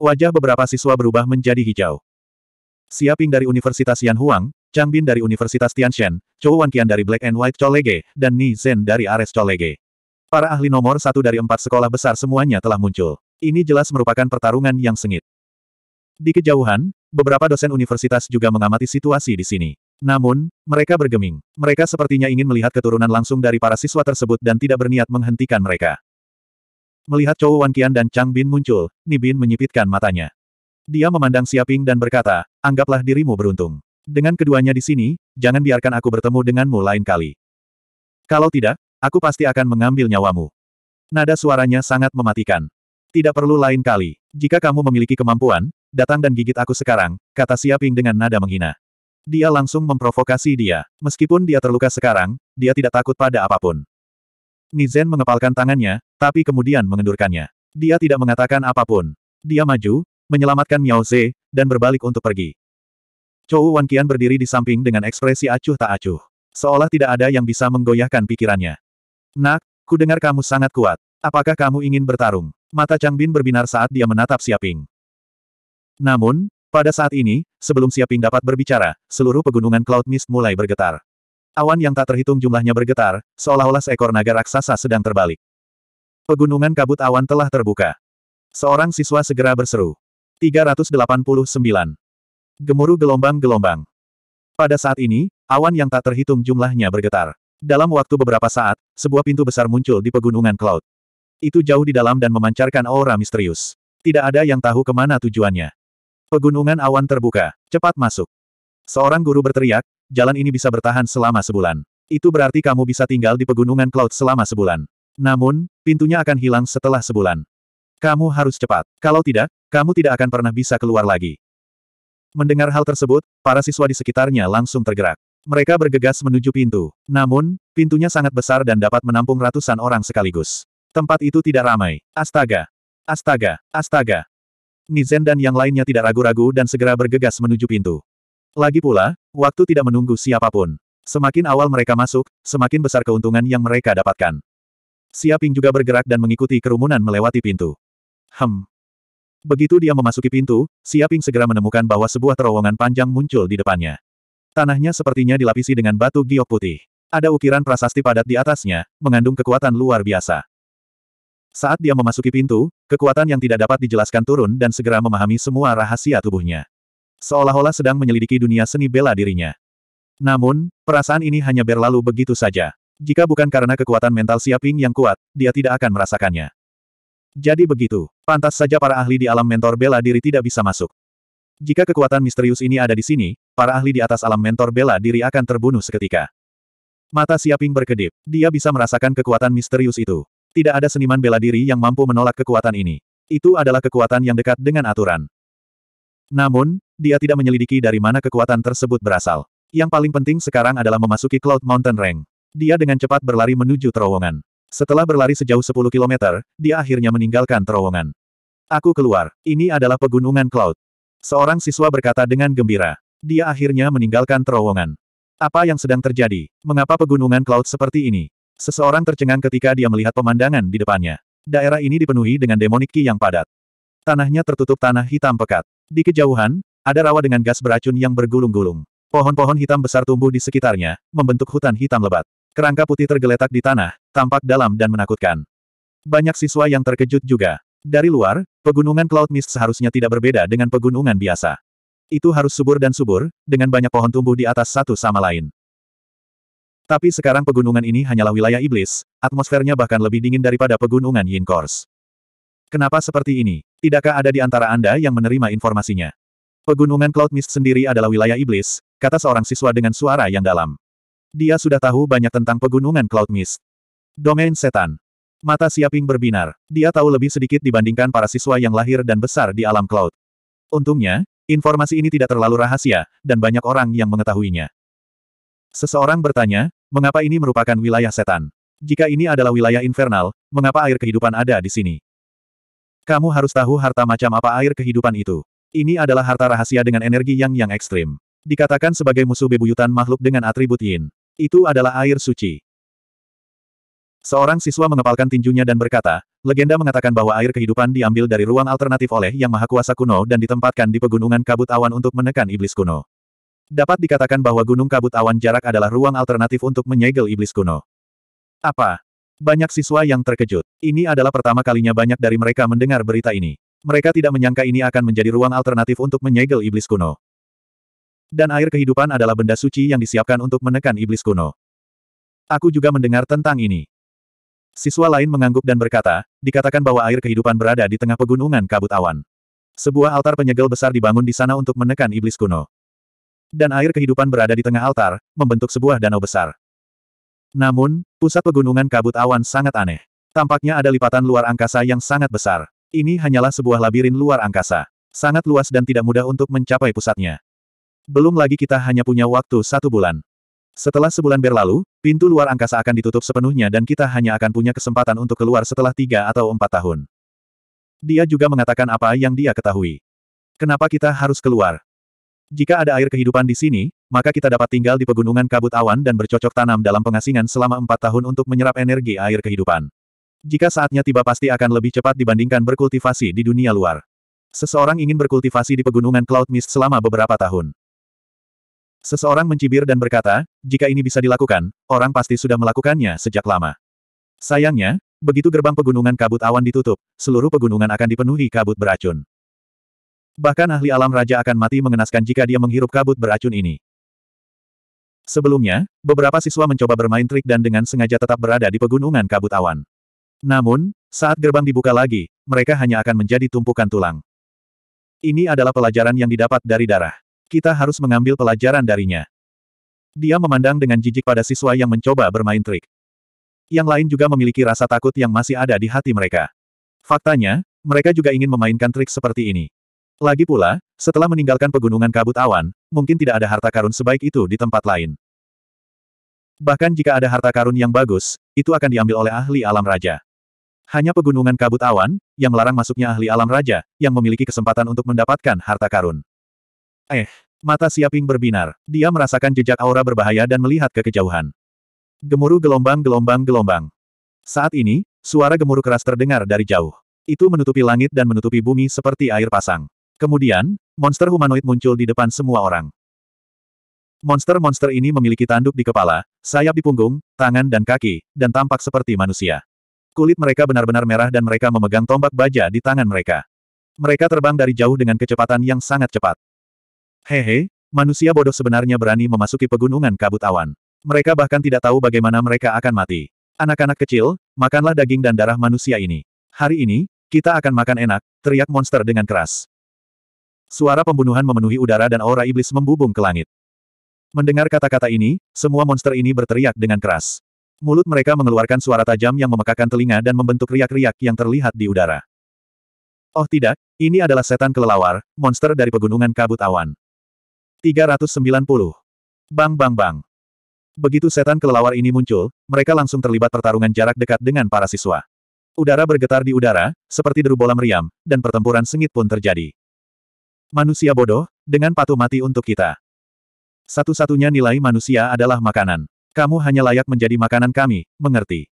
Wajah beberapa siswa berubah menjadi hijau. Siaping dari Universitas Yan Huang, Chang Bin dari Universitas Tianshen, Chou Wanqian dari Black and White Cholege, dan Ni Zhen dari Ares Cholege. Para ahli nomor satu dari empat sekolah besar semuanya telah muncul. Ini jelas merupakan pertarungan yang sengit. Di kejauhan, beberapa dosen universitas juga mengamati situasi di sini. Namun, mereka bergeming. Mereka sepertinya ingin melihat keturunan langsung dari para siswa tersebut dan tidak berniat menghentikan mereka. Melihat Chou Qian dan Chang Bin muncul, Nibin menyipitkan matanya. Dia memandang Siaping dan berkata, anggaplah dirimu beruntung. Dengan keduanya di sini, jangan biarkan aku bertemu denganmu lain kali. Kalau tidak, aku pasti akan mengambil nyawamu. Nada suaranya sangat mematikan. Tidak perlu lain kali. Jika kamu memiliki kemampuan, datang dan gigit aku sekarang, kata Siaping dengan nada menghina. Dia langsung memprovokasi dia. Meskipun dia terluka sekarang, dia tidak takut pada apapun. Nizen mengepalkan tangannya, tapi kemudian mengendurkannya. Dia tidak mengatakan apapun. Dia maju, menyelamatkan Miao Ze, dan berbalik untuk pergi. Chou Wanqian berdiri di samping dengan ekspresi acuh tak acuh. Seolah tidak ada yang bisa menggoyahkan pikirannya. Nak, ku dengar kamu sangat kuat. Apakah kamu ingin bertarung? Mata Chang Bin berbinar saat dia menatap Siaping. Namun, pada saat ini, sebelum Siaping dapat berbicara, seluruh pegunungan Cloud Mist mulai bergetar. Awan yang tak terhitung jumlahnya bergetar, seolah-olah seekor naga raksasa sedang terbalik. Pegunungan kabut awan telah terbuka. Seorang siswa segera berseru. 389. Gemuruh gelombang-gelombang. Pada saat ini, awan yang tak terhitung jumlahnya bergetar. Dalam waktu beberapa saat, sebuah pintu besar muncul di pegunungan Cloud. Itu jauh di dalam dan memancarkan aura misterius. Tidak ada yang tahu kemana tujuannya. Pegunungan awan terbuka, cepat masuk. Seorang guru berteriak, jalan ini bisa bertahan selama sebulan. Itu berarti kamu bisa tinggal di pegunungan Cloud selama sebulan. Namun, pintunya akan hilang setelah sebulan. Kamu harus cepat. Kalau tidak, kamu tidak akan pernah bisa keluar lagi. Mendengar hal tersebut, para siswa di sekitarnya langsung tergerak. Mereka bergegas menuju pintu. Namun, pintunya sangat besar dan dapat menampung ratusan orang sekaligus. Tempat itu tidak ramai. Astaga! Astaga! Astaga! Nizen dan yang lainnya tidak ragu-ragu dan segera bergegas menuju pintu. Lagi pula, waktu tidak menunggu siapapun. Semakin awal mereka masuk, semakin besar keuntungan yang mereka dapatkan. Siaping juga bergerak dan mengikuti kerumunan melewati pintu. Hem. Begitu dia memasuki pintu, Siaping segera menemukan bahwa sebuah terowongan panjang muncul di depannya. Tanahnya sepertinya dilapisi dengan batu giok putih. Ada ukiran prasasti padat di atasnya, mengandung kekuatan luar biasa. Saat dia memasuki pintu, kekuatan yang tidak dapat dijelaskan turun dan segera memahami semua rahasia tubuhnya seolah-olah sedang menyelidiki dunia seni bela dirinya. Namun, perasaan ini hanya berlalu begitu saja. Jika bukan karena kekuatan mental Siaping yang kuat, dia tidak akan merasakannya. Jadi begitu, pantas saja para ahli di alam mentor bela diri tidak bisa masuk. Jika kekuatan misterius ini ada di sini, para ahli di atas alam mentor bela diri akan terbunuh seketika. Mata Siaping berkedip, dia bisa merasakan kekuatan misterius itu. Tidak ada seniman bela diri yang mampu menolak kekuatan ini. Itu adalah kekuatan yang dekat dengan aturan. Namun, dia tidak menyelidiki dari mana kekuatan tersebut berasal. Yang paling penting sekarang adalah memasuki Cloud Mountain Range. Dia dengan cepat berlari menuju terowongan. Setelah berlari sejauh 10 km, dia akhirnya meninggalkan terowongan. Aku keluar. Ini adalah pegunungan Cloud. Seorang siswa berkata dengan gembira. Dia akhirnya meninggalkan terowongan. Apa yang sedang terjadi? Mengapa pegunungan Cloud seperti ini? Seseorang tercengang ketika dia melihat pemandangan di depannya. Daerah ini dipenuhi dengan demonik ki yang padat. Tanahnya tertutup tanah hitam pekat. Di kejauhan, ada rawa dengan gas beracun yang bergulung-gulung. Pohon-pohon hitam besar tumbuh di sekitarnya, membentuk hutan hitam lebat. Kerangka putih tergeletak di tanah, tampak dalam dan menakutkan. Banyak siswa yang terkejut juga. Dari luar, pegunungan Cloud Mist seharusnya tidak berbeda dengan pegunungan biasa. Itu harus subur dan subur, dengan banyak pohon tumbuh di atas satu sama lain. Tapi sekarang pegunungan ini hanyalah wilayah iblis, atmosfernya bahkan lebih dingin daripada pegunungan Yin Kors. Kenapa seperti ini? Tidakkah ada di antara Anda yang menerima informasinya? Pegunungan Cloud Mist sendiri adalah wilayah iblis, kata seorang siswa dengan suara yang dalam. Dia sudah tahu banyak tentang pegunungan Cloud Mist. Domain Setan. Mata Siaping berbinar. Dia tahu lebih sedikit dibandingkan para siswa yang lahir dan besar di alam Cloud. Untungnya, informasi ini tidak terlalu rahasia, dan banyak orang yang mengetahuinya. Seseorang bertanya, mengapa ini merupakan wilayah setan? Jika ini adalah wilayah infernal, mengapa air kehidupan ada di sini? Kamu harus tahu harta macam apa air kehidupan itu. Ini adalah harta rahasia dengan energi yang yang ekstrim. Dikatakan sebagai musuh bebuyutan makhluk dengan atribut yin. Itu adalah air suci. Seorang siswa mengepalkan tinjunya dan berkata, legenda mengatakan bahwa air kehidupan diambil dari ruang alternatif oleh Yang Maha Kuasa kuno dan ditempatkan di pegunungan kabut awan untuk menekan iblis kuno. Dapat dikatakan bahwa gunung kabut awan jarak adalah ruang alternatif untuk menyegel iblis kuno. Apa? Banyak siswa yang terkejut. Ini adalah pertama kalinya banyak dari mereka mendengar berita ini. Mereka tidak menyangka ini akan menjadi ruang alternatif untuk menyegel iblis kuno. Dan air kehidupan adalah benda suci yang disiapkan untuk menekan iblis kuno. Aku juga mendengar tentang ini. Siswa lain mengangguk dan berkata, dikatakan bahwa air kehidupan berada di tengah pegunungan kabut awan. Sebuah altar penyegel besar dibangun di sana untuk menekan iblis kuno. Dan air kehidupan berada di tengah altar, membentuk sebuah danau besar. Namun, pusat pegunungan kabut awan sangat aneh. Tampaknya ada lipatan luar angkasa yang sangat besar. Ini hanyalah sebuah labirin luar angkasa. Sangat luas dan tidak mudah untuk mencapai pusatnya. Belum lagi kita hanya punya waktu satu bulan. Setelah sebulan berlalu, pintu luar angkasa akan ditutup sepenuhnya dan kita hanya akan punya kesempatan untuk keluar setelah tiga atau empat tahun. Dia juga mengatakan apa yang dia ketahui. Kenapa kita harus keluar? Jika ada air kehidupan di sini, maka kita dapat tinggal di pegunungan kabut awan dan bercocok tanam dalam pengasingan selama empat tahun untuk menyerap energi air kehidupan. Jika saatnya tiba pasti akan lebih cepat dibandingkan berkultivasi di dunia luar. Seseorang ingin berkultivasi di pegunungan Cloud Mist selama beberapa tahun. Seseorang mencibir dan berkata, jika ini bisa dilakukan, orang pasti sudah melakukannya sejak lama. Sayangnya, begitu gerbang pegunungan kabut awan ditutup, seluruh pegunungan akan dipenuhi kabut beracun. Bahkan ahli alam raja akan mati mengenaskan jika dia menghirup kabut beracun ini. Sebelumnya, beberapa siswa mencoba bermain trik dan dengan sengaja tetap berada di pegunungan kabut awan. Namun, saat gerbang dibuka lagi, mereka hanya akan menjadi tumpukan tulang. Ini adalah pelajaran yang didapat dari darah. Kita harus mengambil pelajaran darinya. Dia memandang dengan jijik pada siswa yang mencoba bermain trik. Yang lain juga memiliki rasa takut yang masih ada di hati mereka. Faktanya, mereka juga ingin memainkan trik seperti ini. Lagi pula, setelah meninggalkan pegunungan kabut awan, mungkin tidak ada harta karun sebaik itu di tempat lain. Bahkan jika ada harta karun yang bagus, itu akan diambil oleh ahli alam raja. Hanya pegunungan kabut awan, yang melarang masuknya ahli alam raja, yang memiliki kesempatan untuk mendapatkan harta karun. Eh, mata Siaping berbinar. Dia merasakan jejak aura berbahaya dan melihat ke kejauhan. Gemuruh gelombang-gelombang-gelombang. Saat ini, suara gemuruh keras terdengar dari jauh. Itu menutupi langit dan menutupi bumi seperti air pasang. Kemudian, monster humanoid muncul di depan semua orang. Monster-monster ini memiliki tanduk di kepala, sayap di punggung, tangan dan kaki, dan tampak seperti manusia. Kulit mereka benar-benar merah dan mereka memegang tombak baja di tangan mereka. Mereka terbang dari jauh dengan kecepatan yang sangat cepat. Hehe, manusia bodoh sebenarnya berani memasuki pegunungan kabut awan. Mereka bahkan tidak tahu bagaimana mereka akan mati. Anak-anak kecil, makanlah daging dan darah manusia ini. Hari ini, kita akan makan enak, teriak monster dengan keras. Suara pembunuhan memenuhi udara dan aura iblis membubung ke langit. Mendengar kata-kata ini, semua monster ini berteriak dengan keras. Mulut mereka mengeluarkan suara tajam yang memekakan telinga dan membentuk riak-riak yang terlihat di udara. Oh tidak, ini adalah setan kelelawar, monster dari pegunungan kabut awan. 390. Bang bang bang. Begitu setan kelelawar ini muncul, mereka langsung terlibat pertarungan jarak dekat dengan para siswa. Udara bergetar di udara, seperti deru bola meriam, dan pertempuran sengit pun terjadi. Manusia bodoh, dengan patuh mati untuk kita. Satu-satunya nilai manusia adalah makanan. Kamu hanya layak menjadi makanan kami, mengerti?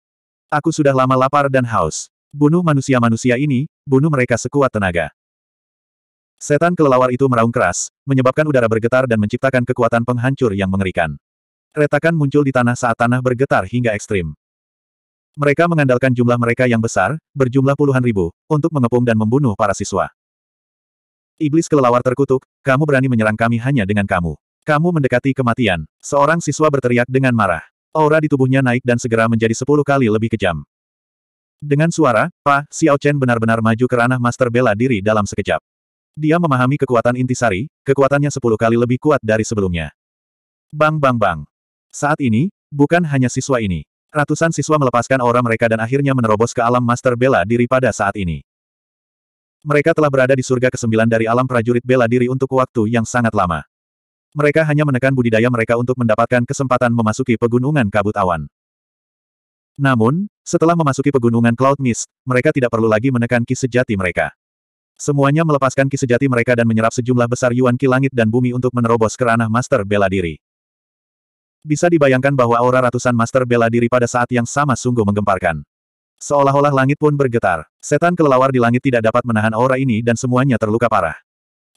Aku sudah lama lapar dan haus. Bunuh manusia-manusia ini, bunuh mereka sekuat tenaga. Setan kelelawar itu meraung keras, menyebabkan udara bergetar dan menciptakan kekuatan penghancur yang mengerikan. Retakan muncul di tanah saat tanah bergetar hingga ekstrim. Mereka mengandalkan jumlah mereka yang besar, berjumlah puluhan ribu, untuk mengepung dan membunuh para siswa. Iblis kelelawar terkutuk, kamu berani menyerang kami hanya dengan kamu. Kamu mendekati kematian. Seorang siswa berteriak dengan marah. Aura di tubuhnya naik dan segera menjadi sepuluh kali lebih kejam. Dengan suara, Pa, Xiao Chen benar-benar maju ke ranah master bela diri dalam sekejap. Dia memahami kekuatan intisari, kekuatannya sepuluh kali lebih kuat dari sebelumnya. Bang bang bang. Saat ini, bukan hanya siswa ini. Ratusan siswa melepaskan aura mereka dan akhirnya menerobos ke alam master bela diri pada saat ini. Mereka telah berada di surga ke-9 dari alam prajurit bela diri untuk waktu yang sangat lama. Mereka hanya menekan budidaya mereka untuk mendapatkan kesempatan memasuki pegunungan kabut awan. Namun, setelah memasuki pegunungan Cloud Mist, mereka tidak perlu lagi menekan ki sejati mereka. Semuanya melepaskan ki sejati mereka dan menyerap sejumlah besar yuan ki langit dan bumi untuk menerobos ke ranah Master Bela Diri. Bisa dibayangkan bahwa aura ratusan Master Bela Diri pada saat yang sama sungguh menggemparkan. Seolah-olah langit pun bergetar. Setan kelelawar di langit tidak dapat menahan aura ini dan semuanya terluka parah.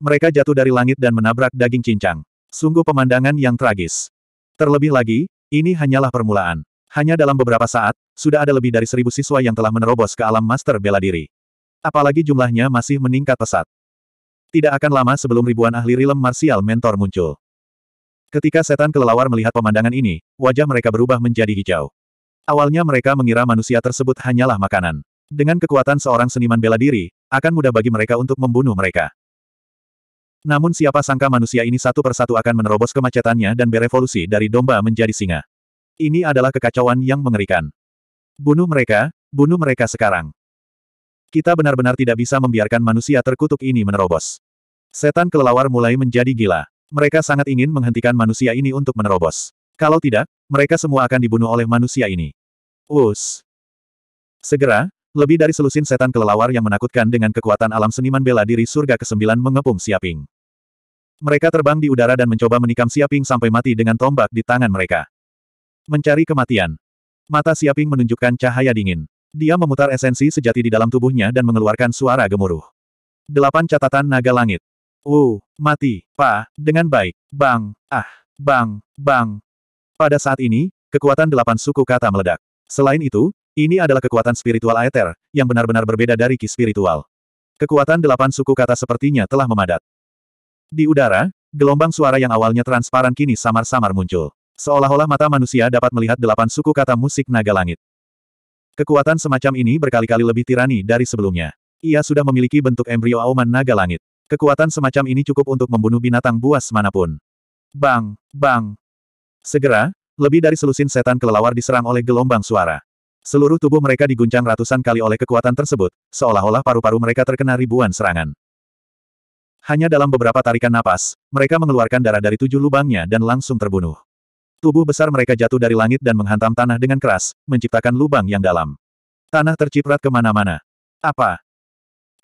Mereka jatuh dari langit dan menabrak daging cincang. Sungguh pemandangan yang tragis. Terlebih lagi, ini hanyalah permulaan. Hanya dalam beberapa saat, sudah ada lebih dari seribu siswa yang telah menerobos ke alam master bela diri. Apalagi jumlahnya masih meningkat pesat. Tidak akan lama sebelum ribuan ahli rilem marsial mentor muncul. Ketika setan kelelawar melihat pemandangan ini, wajah mereka berubah menjadi hijau. Awalnya mereka mengira manusia tersebut hanyalah makanan. Dengan kekuatan seorang seniman bela diri, akan mudah bagi mereka untuk membunuh mereka. Namun siapa sangka manusia ini satu persatu akan menerobos kemacetannya dan berevolusi dari domba menjadi singa. Ini adalah kekacauan yang mengerikan. Bunuh mereka, bunuh mereka sekarang. Kita benar-benar tidak bisa membiarkan manusia terkutuk ini menerobos. Setan kelelawar mulai menjadi gila. Mereka sangat ingin menghentikan manusia ini untuk menerobos. Kalau tidak, mereka semua akan dibunuh oleh manusia ini. Us. Segera, lebih dari selusin setan kelelawar yang menakutkan dengan kekuatan alam seniman bela diri surga ke-9 mengepung Siaping. Mereka terbang di udara dan mencoba menikam Siaping sampai mati dengan tombak di tangan mereka. Mencari kematian. Mata Siaping menunjukkan cahaya dingin. Dia memutar esensi sejati di dalam tubuhnya dan mengeluarkan suara gemuruh. Delapan catatan naga langit. Uh, mati, pa, dengan baik, bang, ah, bang, bang. Pada saat ini, kekuatan delapan suku kata meledak. Selain itu, ini adalah kekuatan spiritual aether, yang benar-benar berbeda dari ki spiritual. Kekuatan delapan suku kata sepertinya telah memadat. Di udara, gelombang suara yang awalnya transparan kini samar-samar muncul. Seolah-olah mata manusia dapat melihat delapan suku kata musik naga langit. Kekuatan semacam ini berkali-kali lebih tirani dari sebelumnya. Ia sudah memiliki bentuk embrio auman naga langit. Kekuatan semacam ini cukup untuk membunuh binatang buas manapun. Bang, bang. Segera, lebih dari selusin setan kelelawar diserang oleh gelombang suara. Seluruh tubuh mereka diguncang ratusan kali oleh kekuatan tersebut, seolah-olah paru-paru mereka terkena ribuan serangan. Hanya dalam beberapa tarikan napas, mereka mengeluarkan darah dari tujuh lubangnya dan langsung terbunuh. Tubuh besar mereka jatuh dari langit dan menghantam tanah dengan keras, menciptakan lubang yang dalam. Tanah terciprat kemana-mana. Apa?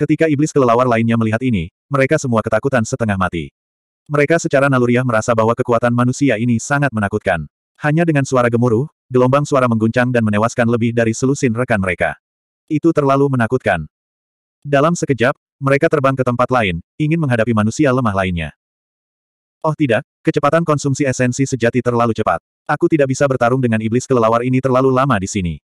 Ketika iblis kelelawar lainnya melihat ini, mereka semua ketakutan setengah mati. Mereka secara naluriah merasa bahwa kekuatan manusia ini sangat menakutkan. Hanya dengan suara gemuruh, gelombang suara mengguncang dan menewaskan lebih dari selusin rekan mereka. Itu terlalu menakutkan. Dalam sekejap, mereka terbang ke tempat lain, ingin menghadapi manusia lemah lainnya. Oh tidak, kecepatan konsumsi esensi sejati terlalu cepat. Aku tidak bisa bertarung dengan iblis kelelawar ini terlalu lama di sini.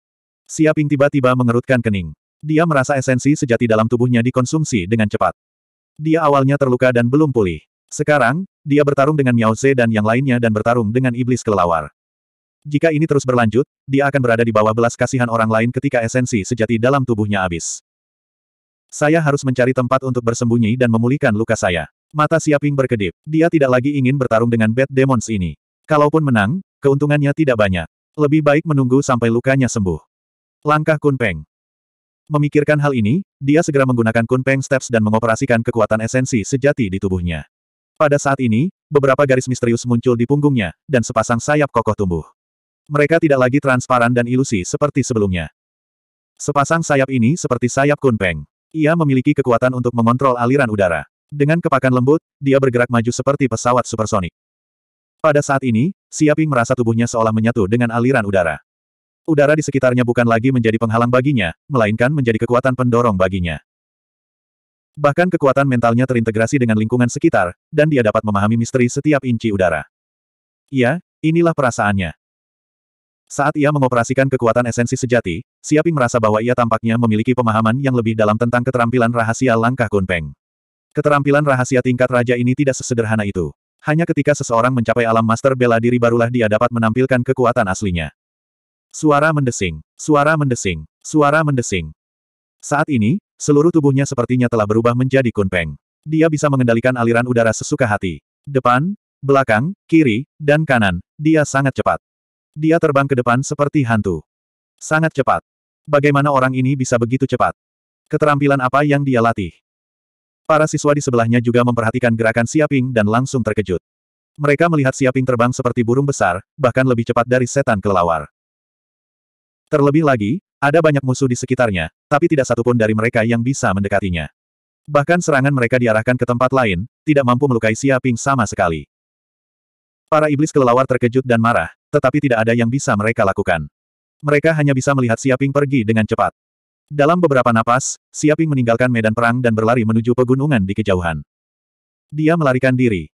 Siaping tiba-tiba mengerutkan kening. Dia merasa esensi sejati dalam tubuhnya dikonsumsi dengan cepat. Dia awalnya terluka dan belum pulih. Sekarang, dia bertarung dengan Miao Ze dan yang lainnya dan bertarung dengan iblis kelelawar. Jika ini terus berlanjut, dia akan berada di bawah belas kasihan orang lain ketika esensi sejati dalam tubuhnya habis. Saya harus mencari tempat untuk bersembunyi dan memulihkan luka saya. Mata Siaping berkedip. Dia tidak lagi ingin bertarung dengan Bad Demons ini. Kalaupun menang, keuntungannya tidak banyak. Lebih baik menunggu sampai lukanya sembuh. Langkah Kunpeng. Memikirkan hal ini, dia segera menggunakan Kunpeng Steps dan mengoperasikan kekuatan esensi sejati di tubuhnya. Pada saat ini, beberapa garis misterius muncul di punggungnya, dan sepasang sayap kokoh tumbuh. Mereka tidak lagi transparan dan ilusi seperti sebelumnya. Sepasang sayap ini seperti sayap Kunpeng. Ia memiliki kekuatan untuk mengontrol aliran udara. Dengan kepakan lembut, dia bergerak maju seperti pesawat supersonik. Pada saat ini, Siaping merasa tubuhnya seolah menyatu dengan aliran udara. Udara di sekitarnya bukan lagi menjadi penghalang baginya, melainkan menjadi kekuatan pendorong baginya. Bahkan kekuatan mentalnya terintegrasi dengan lingkungan sekitar, dan dia dapat memahami misteri setiap inci udara. Ya, inilah perasaannya. Saat ia mengoperasikan kekuatan esensi sejati, Siaping merasa bahwa ia tampaknya memiliki pemahaman yang lebih dalam tentang keterampilan rahasia langkah Kunpeng. Keterampilan rahasia tingkat raja ini tidak sesederhana itu. Hanya ketika seseorang mencapai alam master bela diri barulah dia dapat menampilkan kekuatan aslinya. Suara mendesing, suara mendesing, suara mendesing. Saat ini, seluruh tubuhnya sepertinya telah berubah menjadi Kunpeng. Dia bisa mengendalikan aliran udara sesuka hati. Depan, belakang, kiri, dan kanan, dia sangat cepat. Dia terbang ke depan seperti hantu. Sangat cepat. Bagaimana orang ini bisa begitu cepat? Keterampilan apa yang dia latih? Para siswa di sebelahnya juga memperhatikan gerakan Siaping dan langsung terkejut. Mereka melihat Siaping terbang seperti burung besar, bahkan lebih cepat dari setan kelelawar. Terlebih lagi, ada banyak musuh di sekitarnya, tapi tidak satupun dari mereka yang bisa mendekatinya. Bahkan serangan mereka diarahkan ke tempat lain, tidak mampu melukai Siaping sama sekali. Para iblis kelelawar terkejut dan marah, tetapi tidak ada yang bisa mereka lakukan. Mereka hanya bisa melihat Siaping pergi dengan cepat. Dalam beberapa napas, Siaping meninggalkan medan perang dan berlari menuju pegunungan di kejauhan. Dia melarikan diri.